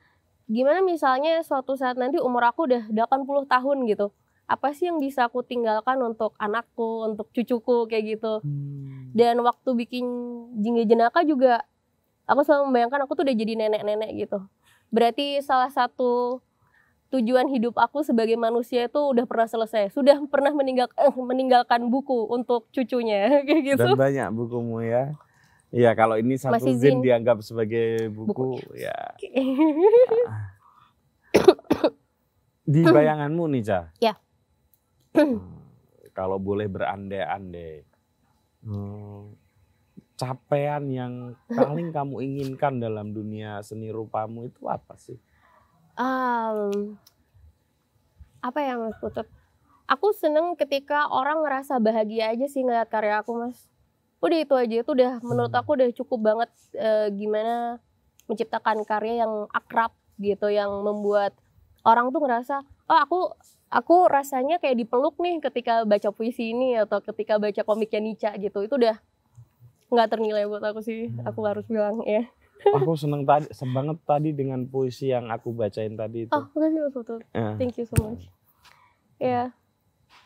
gimana misalnya suatu saat nanti umur aku udah 80 tahun gitu apa sih yang bisa aku tinggalkan untuk anakku, untuk cucuku kayak gitu. Hmm. Dan waktu bikin Jingga Jenaka juga aku selalu membayangkan aku tuh udah jadi nenek-nenek gitu. Berarti salah satu tujuan hidup aku sebagai manusia itu udah pernah selesai, sudah pernah meninggal eh, meninggalkan buku untuk cucunya kayak gitu. Dan banyak bukumu ya. Iya, kalau ini satu Masih zin, zin dianggap sebagai buku, buku. ya. Ah. Okay. Di bayanganmu nih, Ca. Ya kalau boleh berandai-andai hmm, capaian yang paling kamu inginkan dalam dunia seni rupamu itu apa sih? Um, apa yang Mas Putut? Aku seneng ketika orang ngerasa bahagia aja sih ngeliat karya aku Mas. Udah itu aja itu udah menurut hmm. aku udah cukup banget e, gimana menciptakan karya yang akrab gitu yang membuat orang tuh ngerasa oh aku aku rasanya kayak dipeluk nih ketika baca puisi ini atau ketika baca komiknya Nica gitu itu udah nggak ternilai buat aku sih hmm. aku harus bilang ya aku seneng tadi banget tadi dengan puisi yang aku bacain tadi itu oh makasih mas betul yeah. thank you so much ya yeah.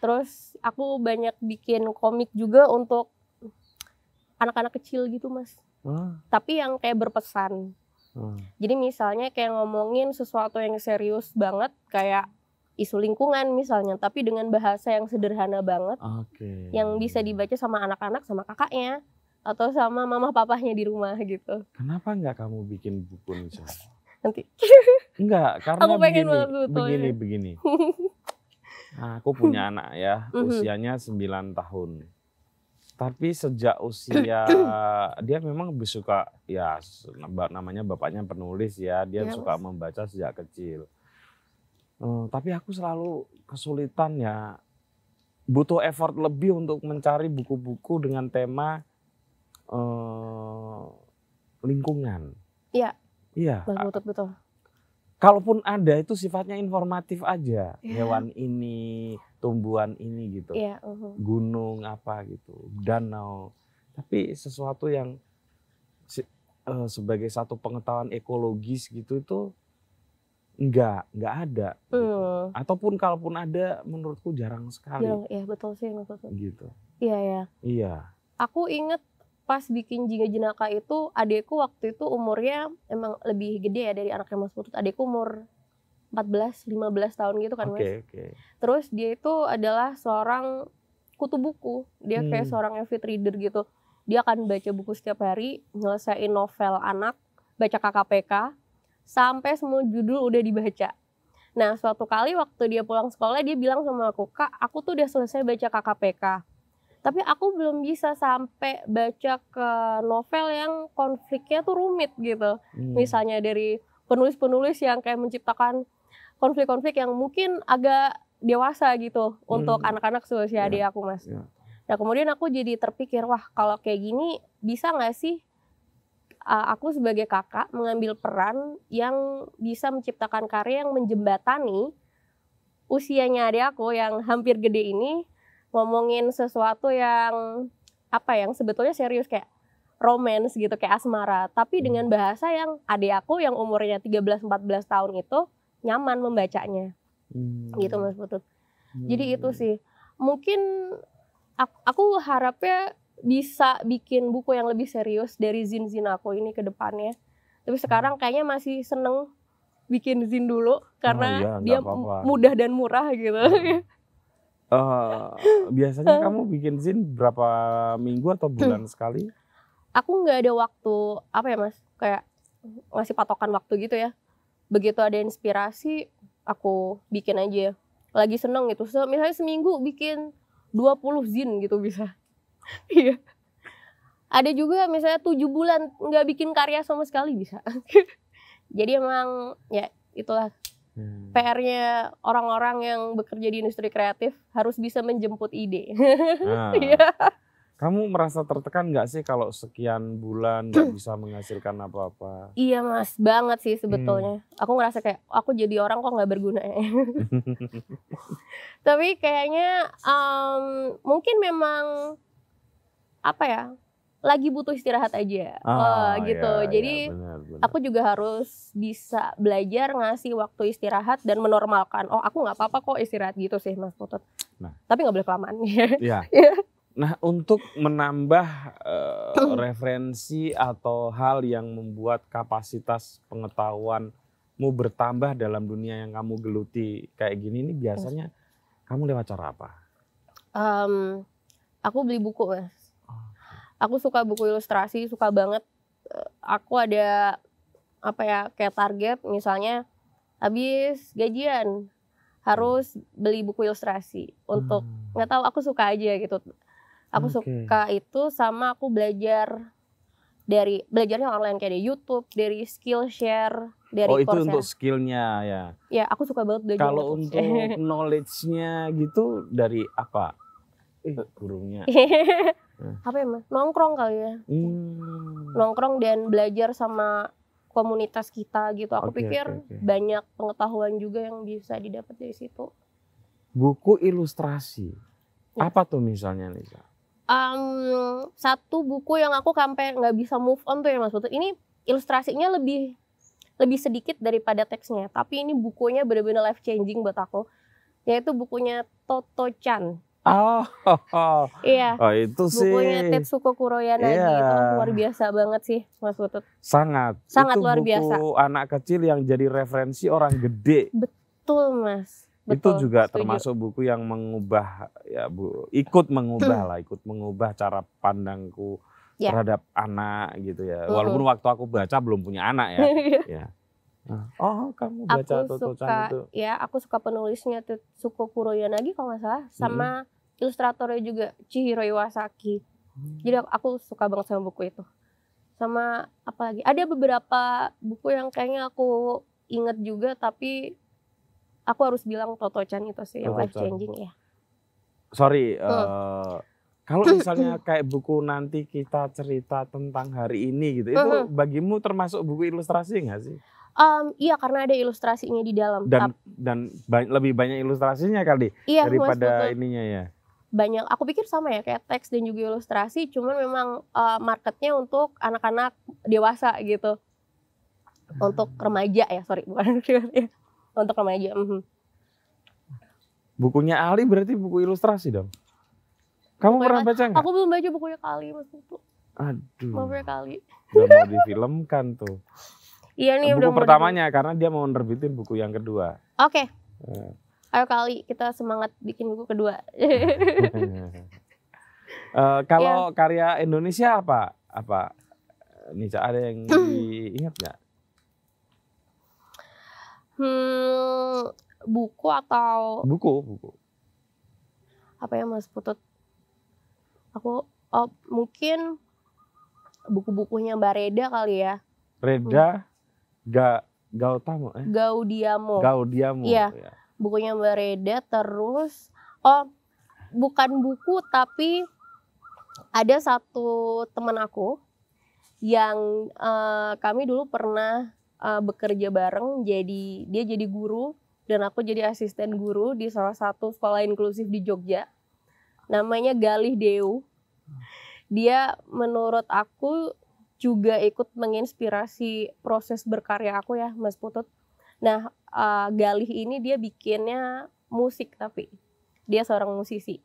terus aku banyak bikin komik juga untuk anak-anak kecil gitu mas ah. tapi yang kayak berpesan Hmm. Jadi misalnya kayak ngomongin sesuatu yang serius banget kayak isu lingkungan misalnya, tapi dengan bahasa yang sederhana banget, okay. yang bisa dibaca sama anak-anak, sama kakaknya, atau sama mama papahnya di rumah gitu. Kenapa nggak kamu bikin buku misalnya? Nanti. Enggak, karena aku begini, begini, begini. Nah, aku punya anak ya, mm-hmm. usianya 9 tahun tapi sejak usia dia memang lebih suka ya namanya bapaknya penulis ya dia ya, suka membaca sejak kecil hmm, tapi aku selalu kesulitan ya butuh effort lebih untuk mencari buku-buku dengan tema eh, lingkungan iya iya betul betul kalaupun ada itu sifatnya informatif aja ya. hewan ini tumbuhan ini gitu, yeah, uh -huh. gunung apa gitu, danau. Tapi sesuatu yang se uh, sebagai satu pengetahuan ekologis gitu itu enggak, enggak ada. Uh. Gitu. Hmm. Ataupun kalaupun ada, menurutku jarang sekali. Iya yeah, betul sih maksudnya. Gitu. Iya ya. Iya. Aku inget pas bikin Jingga Jenaka itu adekku waktu itu umurnya emang lebih gede ya dari anaknya Mas Putut. Adekku umur 14-15 tahun gitu kan okay, mas. Okay. Terus dia itu adalah seorang kutu buku. Dia hmm. kayak seorang avid reader gitu. Dia akan baca buku setiap hari, nyelesain novel anak, baca KKPK, sampai semua judul udah dibaca. Nah suatu kali waktu dia pulang sekolah dia bilang sama aku, Kak aku tuh udah selesai baca KKPK. Tapi aku belum bisa sampai baca ke novel yang konfliknya tuh rumit gitu. Hmm. Misalnya dari penulis-penulis yang kayak menciptakan konflik-konflik yang mungkin agak dewasa gitu hmm. untuk anak-anak seusia iya. yeah. aku mas. Yeah. Nah kemudian aku jadi terpikir wah kalau kayak gini bisa nggak sih uh, aku sebagai kakak mengambil peran yang bisa menciptakan karya yang menjembatani usianya adik aku yang hampir gede ini ngomongin sesuatu yang apa ya, yang sebetulnya serius kayak romance gitu kayak asmara tapi hmm. dengan bahasa yang adik aku yang umurnya 13 14 tahun itu nyaman membacanya hmm. gitu mas Putut hmm. jadi itu sih mungkin aku, aku harapnya bisa bikin buku yang lebih serius dari zin zin aku ini ke depannya tapi sekarang hmm. kayaknya masih seneng bikin zin dulu karena oh, iya, dia apa -apa. mudah dan murah gitu uh, biasanya kamu bikin zin berapa minggu atau bulan sekali aku nggak ada waktu apa ya mas kayak ngasih patokan waktu gitu ya begitu ada inspirasi aku bikin aja ya. lagi seneng gitu so, misalnya seminggu bikin 20 zin gitu bisa iya ada juga misalnya tujuh bulan nggak bikin karya sama sekali bisa jadi emang ya itulah hmm. PR-nya orang-orang yang bekerja di industri kreatif harus bisa menjemput ide ah. Iya. Kamu merasa tertekan nggak sih kalau sekian bulan nggak bisa menghasilkan apa-apa? Iya mas, banget sih sebetulnya. Hmm. Aku ngerasa kayak aku jadi orang kok nggak berguna ya. Tapi kayaknya um, mungkin memang apa ya? Lagi butuh istirahat aja, ah, uh, gitu. Ya, jadi ya, benar, benar. aku juga harus bisa belajar ngasih waktu istirahat dan menormalkan. Oh, aku nggak apa-apa kok istirahat gitu sih, Mas Putut. Nah, tapi nggak boleh kelamaan. Iya. Ya. Nah, untuk menambah uh, referensi atau hal yang membuat kapasitas pengetahuanmu bertambah dalam dunia yang kamu geluti kayak gini ini biasanya kamu lewat cara apa? Um, aku beli buku, ya. Aku suka buku ilustrasi, suka banget. Eh, aku ada apa ya kayak target misalnya habis gajian harus beli buku ilustrasi untuk hmm. nggak hmm. tahu aku suka aja gitu Aku okay. suka itu sama aku belajar dari belajarnya online kayak di YouTube, dari Skillshare, dari Oh, itu untuk skillnya ya. Ya, aku suka banget belajar. Kalau untuk knowledge-nya gitu dari apa? Eh, eh gurunya. apa eh. ya, Mas? Nongkrong kali ya. Hmm. Nongkrong dan belajar sama komunitas kita gitu. Aku okay, pikir okay, okay. banyak pengetahuan juga yang bisa didapat dari situ. Buku ilustrasi. Ya. Apa tuh misalnya, Lisa? um, satu buku yang aku sampai nggak bisa move on tuh ya Mas putut Ini ilustrasinya lebih lebih sedikit daripada teksnya, tapi ini bukunya benar-benar life changing buat aku. Yaitu bukunya Toto Chan. Oh, oh, oh. iya. Oh, itu sih. Bukunya Tetsuko Kuroyanagi yeah. itu iya. luar biasa banget sih, Mas Putut. Sangat. Sangat itu luar buku biasa. anak kecil yang jadi referensi orang gede. Betul, Mas. Betul, itu juga setuju. termasuk buku yang mengubah ya bu ikut mengubah lah ikut mengubah cara pandangku ya. terhadap anak gitu ya uhum. walaupun waktu aku baca belum punya anak ya, ya. Ah, oh, kamu baca aku Toto suka, itu. Ya, aku suka penulisnya Tetsuko Kuroyanagi kalau nggak salah sama hmm. ilustratornya juga Chihiro Iwasaki. Hmm. Jadi aku suka banget sama buku itu. Sama apalagi ada beberapa buku yang kayaknya aku inget juga tapi aku harus bilang Toto Chan itu sih yang life changing ya. Sorry, uh, kalau hmm. misalnya kayak buku nanti kita cerita tentang hari ini gitu, itu hmm. bagimu termasuk buku ilustrasi nggak sih? Um, iya karena ada ilustrasinya di dalam. Dan dan ba lebih banyak ilustrasinya kali iya, daripada ininya ya. Banyak. Aku pikir sama ya kayak teks dan juga ilustrasi, cuman memang uh, marketnya untuk anak-anak dewasa gitu. Untuk remaja ya, sorry bukan untuk remaja. Mm Bukunya Ali berarti buku ilustrasi dong. Kamu Bukan pernah baca nggak? Aku belum baca bukunya kali mas Aduh. Mau kali. Udah mau difilmkan tuh. Iya nih buku udah pertamanya mau karena dia mau nerbitin buku yang kedua. Oke. Okay. Eh. Ayo kali kita semangat bikin buku kedua. uh, kalau ya. karya Indonesia apa? Apa? nih? ada yang diingat nggak? Hmm, buku atau buku, buku. Apa ya Mas Putut? Aku oh, mungkin buku-bukunya Mbak Reda kali ya. Reda hmm. Ga Gautamo eh. Gaudiamo. Gaudiamo. Iya. Ya. Bukunya Mbak Reda terus oh bukan buku tapi ada satu teman aku yang uh, kami dulu pernah uh, bekerja bareng jadi dia jadi guru dan aku jadi asisten guru di salah satu sekolah inklusif di Jogja namanya Galih Dew dia menurut aku juga ikut menginspirasi proses berkarya aku ya Mas Putut nah uh, Galih ini dia bikinnya musik tapi dia seorang musisi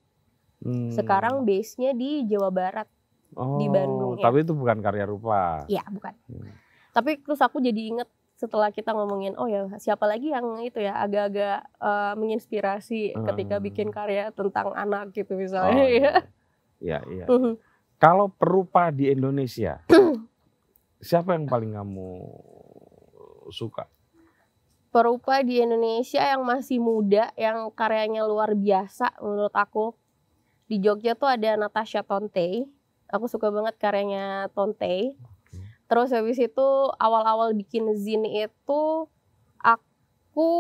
hmm. sekarang base nya di Jawa Barat oh, di Bandung tapi itu bukan karya rupa Iya, bukan hmm tapi terus aku jadi inget setelah kita ngomongin oh ya siapa lagi yang itu ya agak-agak uh, menginspirasi hmm. ketika bikin karya tentang anak gitu misalnya oh, iya. ya. Iya iya. Mhm. Kalau perupa di Indonesia siapa yang paling kamu suka? Perupa di Indonesia yang masih muda yang karyanya luar biasa menurut aku di Jogja tuh ada Natasha Tonte. Aku suka banget karyanya Tonte Terus habis itu awal-awal bikin zin itu aku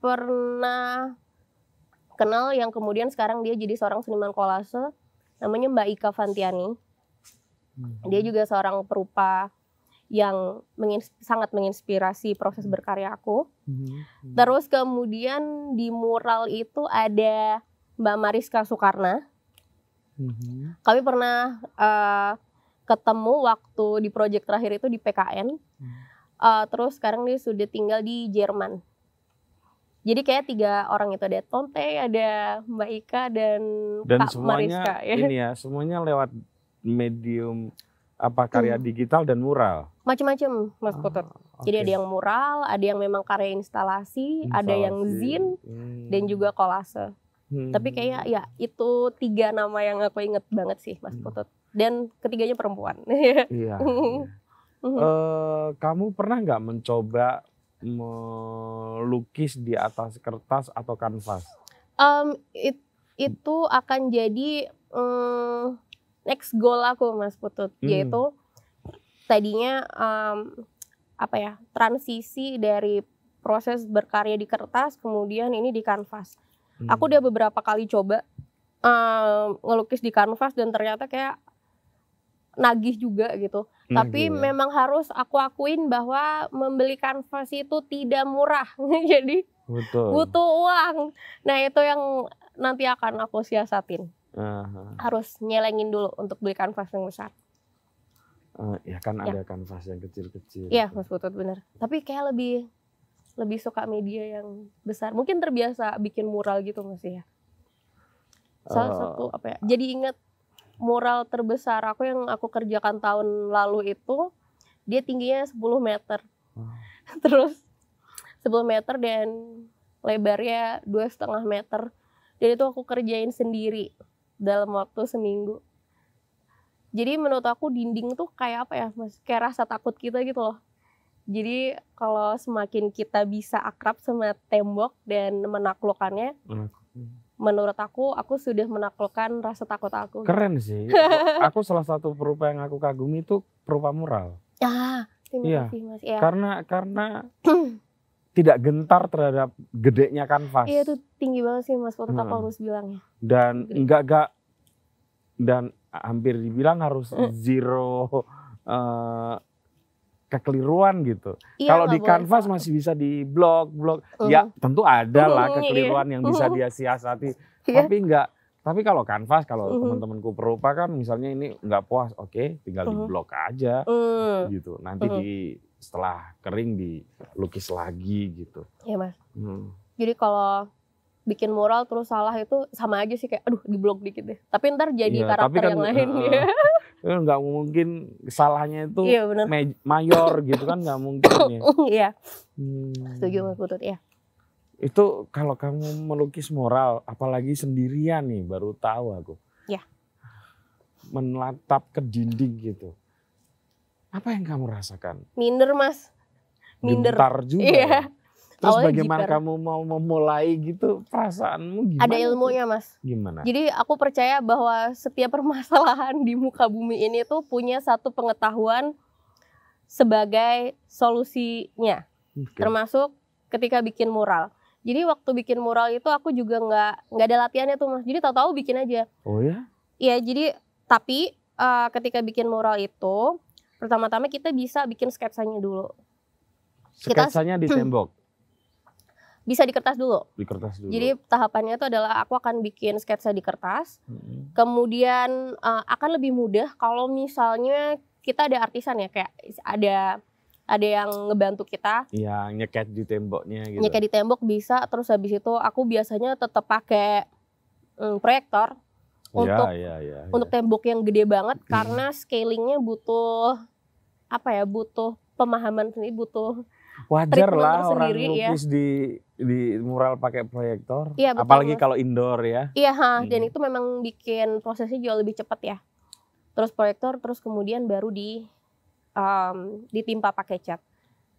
pernah kenal yang kemudian sekarang dia jadi seorang seniman kolase namanya Mbak Ika Fantiani hmm. Dia juga seorang perupa yang menginsp sangat menginspirasi proses hmm. berkarya aku. Hmm. Terus kemudian di mural itu ada Mbak Mariska Soekarna. Kami pernah uh, ketemu waktu di proyek terakhir itu di PKN. Hmm. Uh, terus sekarang dia sudah tinggal di Jerman. Jadi kayak tiga orang itu ada Tonte, ada Mbak Ika dan, dan Pak semuanya Mariska. Ya. Ini ya semuanya lewat medium apa karya hmm. digital dan mural? Macam-macam, Mas Putut Ah, okay. Jadi ada yang mural, ada yang memang karya instalasi, instalasi. ada yang zin hmm. dan juga kolase. Hmm. Tapi kayak ya itu tiga nama yang aku inget banget sih, Mas hmm. Putut dan ketiganya perempuan. iya. iya. Uh, kamu pernah nggak mencoba melukis di atas kertas atau kanvas? Um, it, itu akan jadi um, next goal aku Mas Putut, hmm. yaitu tadinya um, apa ya transisi dari proses berkarya di kertas kemudian ini di kanvas. Hmm. Aku udah beberapa kali coba um, ngelukis di kanvas dan ternyata kayak nagih juga gitu. Hmm, Tapi gila. Ya. memang harus aku akuin bahwa membeli kanvas itu tidak murah. Jadi Betul. butuh uang. Nah, itu yang nanti akan aku siasatin. uh Harus nyelengin dulu untuk beli kanvas yang besar. Uh, ya kan ya. ada kanvas yang kecil-kecil. Iya, -kecil gitu. Mas Butut benar. Tapi kayak lebih lebih suka media yang besar. Mungkin terbiasa bikin mural gitu masih ya. Salah uh, satu apa ya? Jadi inget mural terbesar aku yang aku kerjakan tahun lalu itu dia tingginya 10 meter. Hmm. Terus 10 meter dan lebarnya dua setengah meter. Jadi itu aku kerjain sendiri dalam waktu seminggu. Jadi menurut aku dinding tuh kayak apa ya mas? Kayak rasa takut kita gitu loh. Jadi kalau semakin kita bisa akrab sama tembok dan menaklukkannya, menurut aku aku sudah menaklukkan rasa takut aku. Keren sih. aku salah satu perupa yang aku kagumi itu perupa mural. Ah, terima iya. Mas. Ya. Karena karena tidak gentar terhadap gedenya kanvas. Iya itu tinggi banget sih Mas Foto hmm. harus bilang Dan enggak enggak dan hampir dibilang harus mm. zero uh, kekeliruan gitu. Iya, Kalau di kanvas masih bisa di blok blog. Mm. Uh. Ya tentu ada mm, lah uh. kekeliruan iya. yang bisa uh. dia siasati. Iya. Tapi enggak tapi kalau kanvas kalau mm. teman-temanku perupa kan misalnya ini nggak puas, oke, okay, tinggal mm. di blok aja, mm. gitu. Nanti mm. di setelah kering dilukis lagi gitu. Iya mas. Hmm. Jadi kalau bikin mural terus salah itu sama aja sih kayak aduh diblok dikit deh. Tapi ntar jadi ya, karakter kan, yang lain. Uh, iya. Eh, nggak mungkin salahnya itu iya, mayor gitu kan nggak mungkin ya. Oh, iya. Hmm. Setuju Mas Putut ya. Itu kalau kamu melukis moral, apalagi sendirian nih baru tahu aku. Iya. Menatap ke dinding gitu. Apa yang kamu rasakan? Minder mas. Minder. Gentar juga. Iya. Ya? Terus bagaimana jiper. kamu mau memulai gitu perasaanmu gimana? Ada ilmunya tuh? mas. Gimana? Jadi aku percaya bahwa setiap permasalahan di muka bumi ini tuh punya satu pengetahuan sebagai solusinya. Okay. Termasuk ketika bikin mural. Jadi waktu bikin mural itu aku juga nggak nggak ada latihannya tuh mas. Jadi tahu-tahu bikin aja. Oh ya? Iya jadi tapi uh, ketika bikin mural itu pertama-tama kita bisa bikin sketsanya dulu. Sketsanya di tembok bisa di kertas dulu. Di kertas dulu. Jadi tahapannya itu adalah aku akan bikin sketsa di kertas. Hmm. Kemudian uh, akan lebih mudah kalau misalnya kita ada artisan ya kayak ada ada yang ngebantu kita. Iya, nyeket di temboknya gitu. Nyeket di tembok bisa, terus habis itu aku biasanya tetap pakai mm, proyektor iya, untuk ya, ya, untuk tembok yang gede banget mm-hmm. karena scalingnya butuh apa ya, butuh pemahaman sendiri, butuh Wajar lah orang sendiri, iya. lukis ya. di di mural pakai proyektor. Iya, Apalagi kalau indoor ya. Iya, hmm. dan itu memang bikin prosesnya jauh lebih cepat ya. Terus proyektor, terus kemudian baru di um, ditimpa pakai cat.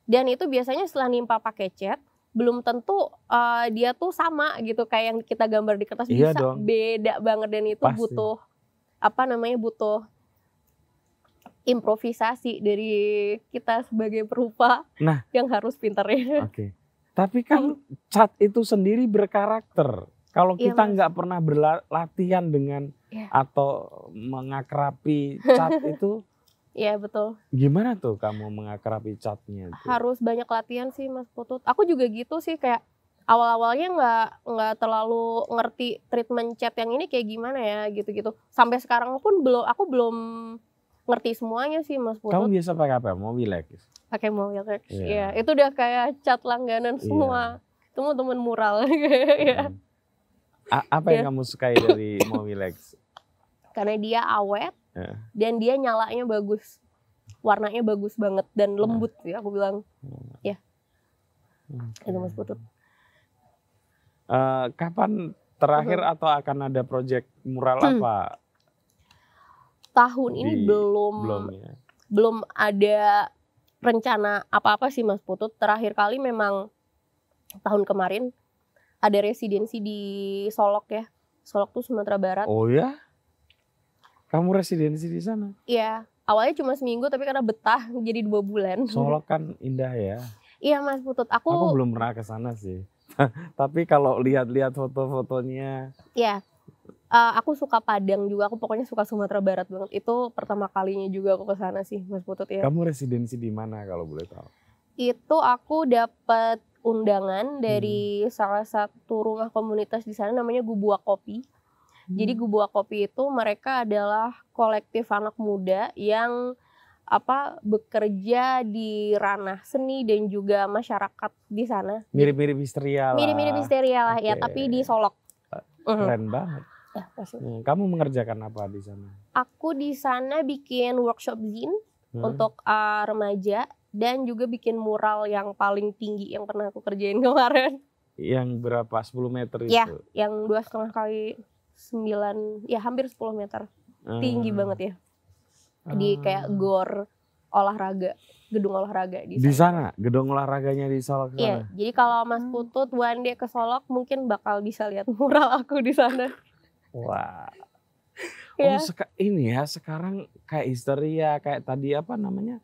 Dan itu biasanya setelah nimpa pakai cat, belum tentu uh, dia tuh sama gitu kayak yang kita gambar di kertas iya bisa dong. beda banget dan itu Pasti. butuh apa namanya butuh improvisasi dari kita sebagai perupa nah, yang harus pinter ya. Okay. Tapi kan cat itu sendiri berkarakter. Kalau iya, kita nggak pernah berlatihan dengan ya. atau mengakrapi cat itu, Iya betul. Gimana tuh kamu mengakrapi catnya? Tuh? Harus banyak latihan sih Mas Putut. Aku juga gitu sih kayak awal-awalnya nggak nggak terlalu ngerti treatment cat yang ini kayak gimana ya gitu-gitu. Sampai sekarang pun belum aku belum ngerti semuanya sih Mas Putut. Kamu biasa pakai apa? Mau relax? pakai mobil Turks. Yeah. Ya, itu udah kayak cat langganan iya. semua. Yeah. Itu mau teman mural. ya. A apa yeah. yang iya. kamu sukai dari Mowilex? Karena dia awet yeah. dan dia nyalanya bagus. Warnanya bagus banget dan iya. lembut sih ya, aku bilang. Mm-hmm. Ya. Okay. Mm-hmm. Itu Mas Putut. Uh, kapan terakhir atau akan ada project mural hmm. apa? Tahun Di, ini belum belum, ya? belum ada rencana apa-apa sih Mas Putut. Terakhir kali memang tahun kemarin ada residensi di Solok ya. Solok tuh Sumatera Barat. Oh ya? Kamu residensi di sana? Iya. Awalnya cuma seminggu tapi karena betah jadi dua bulan. Solok kan indah ya. Iya Mas Putut. Aku, aku belum pernah ke sana sih. tapi kalau lihat-lihat foto-fotonya. Iya uh, aku suka Padang juga. Aku pokoknya suka Sumatera Barat banget. Itu pertama kalinya juga aku ke sana sih, Mas Putut ya. Kamu residensi di mana kalau boleh tahu? Itu aku dapat undangan dari hmm. salah satu rumah komunitas di sana namanya Gubua Kopi. Hmm. Jadi Gubua Kopi itu mereka adalah kolektif anak muda yang apa bekerja di ranah seni dan juga masyarakat di sana. Mirip-mirip histeria lah. Mirip-mirip histeria lah okay. ya, tapi di Solok. Keren banget. Iya, hmm, kamu mengerjakan apa di sana? Aku di sana bikin workshop zin hmm. untuk uh, remaja dan juga bikin mural yang paling tinggi yang pernah aku kerjain kemarin. Yang berapa? 10 meter iya, itu? Ya, yang dua setengah kali sembilan, ya hampir 10 meter. Hmm. Tinggi banget ya. Hmm. Di ah. kayak gor olahraga gedung olahraga di sana. Di sana, gedung olahraganya di Solok Iya, jadi kalau Mas hmm. Putut one day ke Solok mungkin bakal bisa lihat mural aku di sana. Wah. Ya. Oh, ya. seka- ini ya sekarang kayak histeria, kayak tadi apa namanya?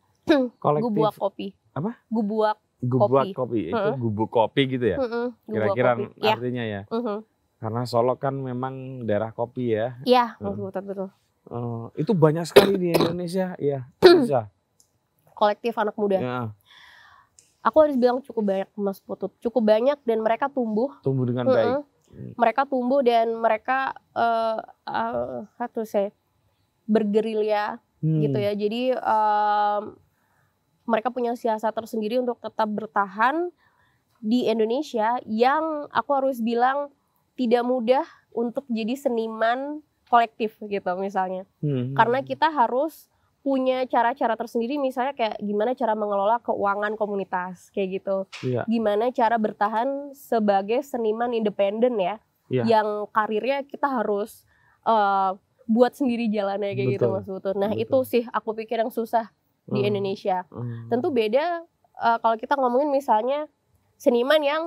Kolektif. Gubuak kopi. Apa? Gubuak. Gubuak kopi. Itu mm-hmm. gubuk kopi gitu ya? mm Kira-kira kopi. Ya. artinya ya. ya. Mm-hmm. Karena Solo kan memang daerah kopi ya. Iya, yeah, hmm. betul betul. Oh, itu banyak sekali di Indonesia, iya. Mm. Bisa. Kolektif anak muda. Ya. Aku harus bilang cukup banyak Mas Putut, cukup banyak dan mereka tumbuh. Tumbuh dengan mm-hmm. baik mereka tumbuh dan mereka uh, uh, say bergerilya hmm. gitu ya. Jadi um, mereka punya siasat tersendiri untuk tetap bertahan di Indonesia yang aku harus bilang tidak mudah untuk jadi seniman kolektif gitu misalnya. Hmm. Karena kita harus punya cara-cara tersendiri misalnya kayak gimana cara mengelola keuangan komunitas kayak gitu. Iya. Gimana cara bertahan sebagai seniman independen ya. Iya. Yang karirnya kita harus uh, buat sendiri jalannya kayak gitu betul, gitu Mas Butuh. Nah, betul. itu sih aku pikir yang susah hmm. di Indonesia. Hmm. Tentu beda uh, kalau kita ngomongin misalnya seniman yang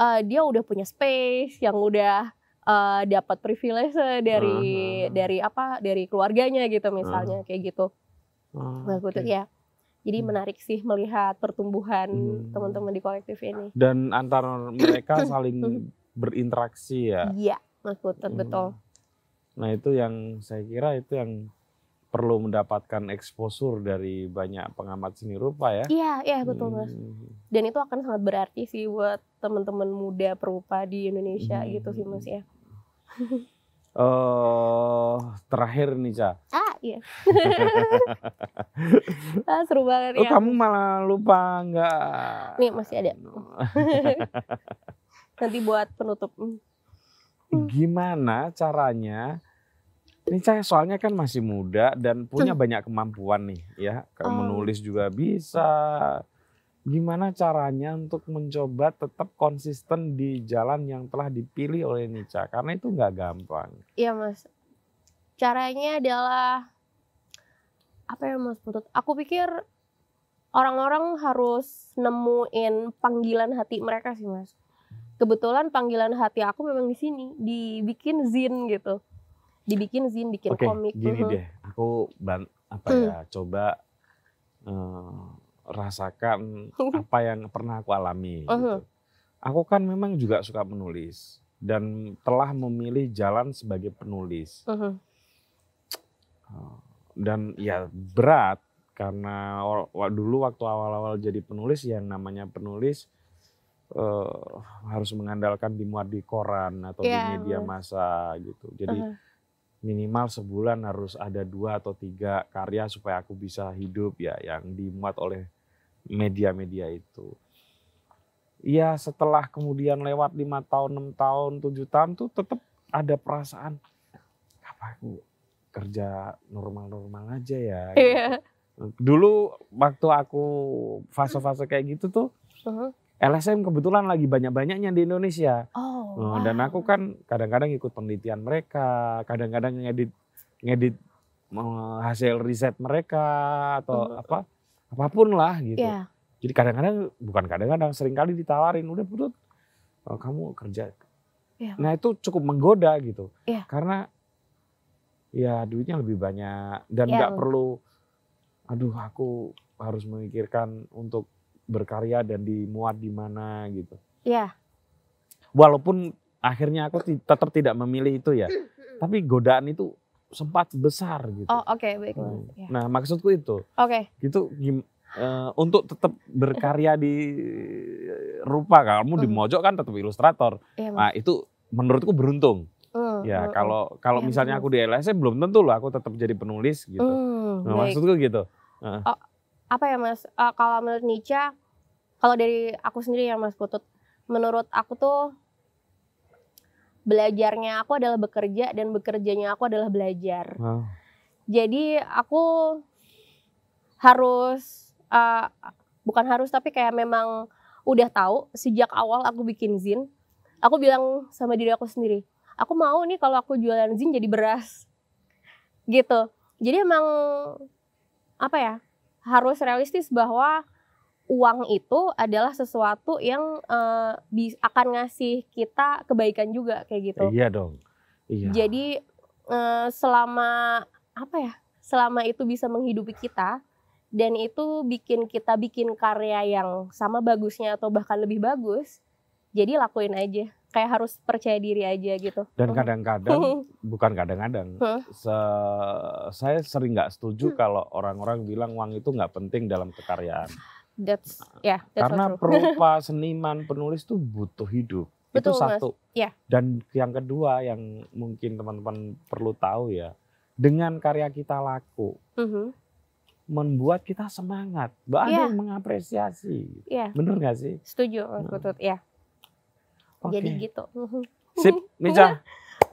uh, dia udah punya space, yang udah uh, dapat privilege dari uh hmm, -huh. Hmm, hmm. dari apa? dari keluarganya gitu misalnya uh -huh. kayak gitu Oh, Bagus okay. ya. Jadi hmm. menarik sih melihat pertumbuhan hmm. teman-teman hmm. di kolektif ini. Dan antara mereka saling berinteraksi ya. Iya, Mas Butet, hmm. betul. Nah itu yang saya kira itu yang perlu mendapatkan eksposur dari banyak pengamat seni rupa ya. Iya, iya betul hmm. Mas. Dan itu akan sangat berarti sih buat teman-teman muda perupa di Indonesia hmm. gitu sih Mas ya. uh, terakhir nih Ca. Ah iya. ah, seru banget oh, ya. kamu malah lupa nggak? Nih masih ada. Nanti buat penutup. Hmm. Gimana caranya? Ini saya soalnya kan masih muda dan punya banyak kemampuan nih ya. Kayak oh. menulis juga bisa, gimana caranya untuk mencoba tetap konsisten di jalan yang telah dipilih oleh Nica karena itu nggak gampang. Iya mas, caranya adalah apa ya mas Putut? Aku pikir orang-orang harus nemuin panggilan hati mereka sih mas. Kebetulan panggilan hati aku memang di sini dibikin zin gitu, dibikin zin, bikin Oke, komik. Gini uh mm-hmm. -huh. deh, aku ban apa hmm. coba. Eh, rasakan apa yang pernah aku alami. Uh-huh. Gitu. Aku kan memang juga suka menulis dan telah memilih jalan sebagai penulis. Uh-huh. Eh, dan ya berat karena dulu waktu awal-awal jadi penulis yang namanya penulis uh, harus mengandalkan dimuat di koran atau yeah, di iya. media massa gitu. Jadi uh-huh. minimal sebulan harus ada dua atau tiga karya supaya aku bisa hidup ya yang dimuat oleh media-media itu. Iya setelah kemudian lewat lima tahun, enam tahun, tujuh tahun tuh tetap ada perasaan apa aku kerja normal-normal aja ya. Iya. Dulu waktu aku fase-fase kayak gitu tuh uh -huh. LSM kebetulan lagi banyak-banyaknya di Indonesia. Oh, nah, wow. Dan aku kan kadang-kadang ikut penelitian mereka, kadang-kadang ngedit ngedit eh, hasil riset mereka atau uh -huh. apa apapun lah gitu. Yeah. Jadi kadang-kadang bukan kadang-kadang sering kali ditawarin udah putut oh, kamu kerja. Yeah. Nah itu cukup menggoda gitu. Yeah. Karena ya duitnya lebih banyak dan iya, nggak yeah. perlu aduh aku harus memikirkan untuk berkarya dan dimuat di mana gitu. Iya. Yeah. Walaupun akhirnya aku tetap tidak memilih itu ya. Tapi godaan itu sempat besar gitu. Oh oke okay, baik. Nah, ya. nah maksudku itu. Oke. Okay. Itu uh, untuk tetap berkarya di rupa kamu di hmm. mojok kan tetap ilustrator. Ya, nah itu menurutku beruntung. Uh, ya kalau uh, kalau iya, ya, misalnya aku di LSM belum tentu loh aku tetap jadi penulis gitu. Uh, nah, maksudku gitu. Uh. Oh, apa ya mas? Uh, kalau menurut Nica, kalau dari aku sendiri yang mas Putut, menurut aku tuh belajarnya aku adalah bekerja dan bekerjanya aku adalah belajar. Wow. Jadi aku harus uh, bukan harus tapi kayak memang udah tahu sejak awal aku bikin zin. Aku bilang sama diri aku sendiri, aku mau nih kalau aku jualan zin jadi beras. Gitu. Jadi emang apa ya? Harus realistis bahwa uang itu adalah sesuatu yang uh, akan ngasih kita kebaikan juga kayak gitu. Iya dong. Iya. Jadi uh, selama apa ya? Selama itu bisa menghidupi kita dan itu bikin kita bikin karya yang sama bagusnya atau bahkan lebih bagus. Jadi lakuin aja. Kayak harus percaya diri aja gitu. Dan kadang-kadang bukan kadang-kadang. se saya sering nggak setuju hmm. kalau orang-orang bilang uang itu nggak penting dalam kekaryaan That's ya. Yeah, that's Karena perupa, seniman, penulis tuh butuh hidup. Betul, itu satu. Yeah. Dan yang kedua yang mungkin teman-teman perlu tahu ya, dengan karya kita laku, mm -hmm. membuat kita semangat. Bahkan yeah. mengapresiasi. Yeah. Bener gak sih? Setuju, nah. betul Ya. Okay. Jadi gitu. Mm-hmm. Sip, Mica.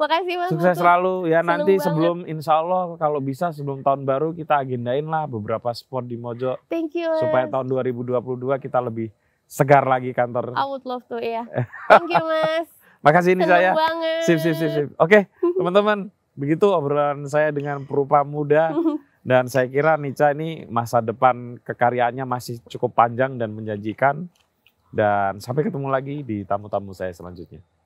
Makasih Mas. Sukses selalu ya Senang nanti banget. sebelum insya Allah kalau bisa sebelum tahun baru kita agendain lah beberapa spot di Mojo. Thank you. Supaya tahun 2022 kita lebih segar lagi kantor. I would love to ya. Thank you Mas. Makasih ini saya. banget. Sip sip sip sip. Oke, okay, teman-teman, begitu obrolan saya dengan perupa muda dan saya kira Nica ini masa depan kekaryaannya masih cukup panjang dan menjanjikan. Dan sampai ketemu lagi di tamu-tamu saya selanjutnya.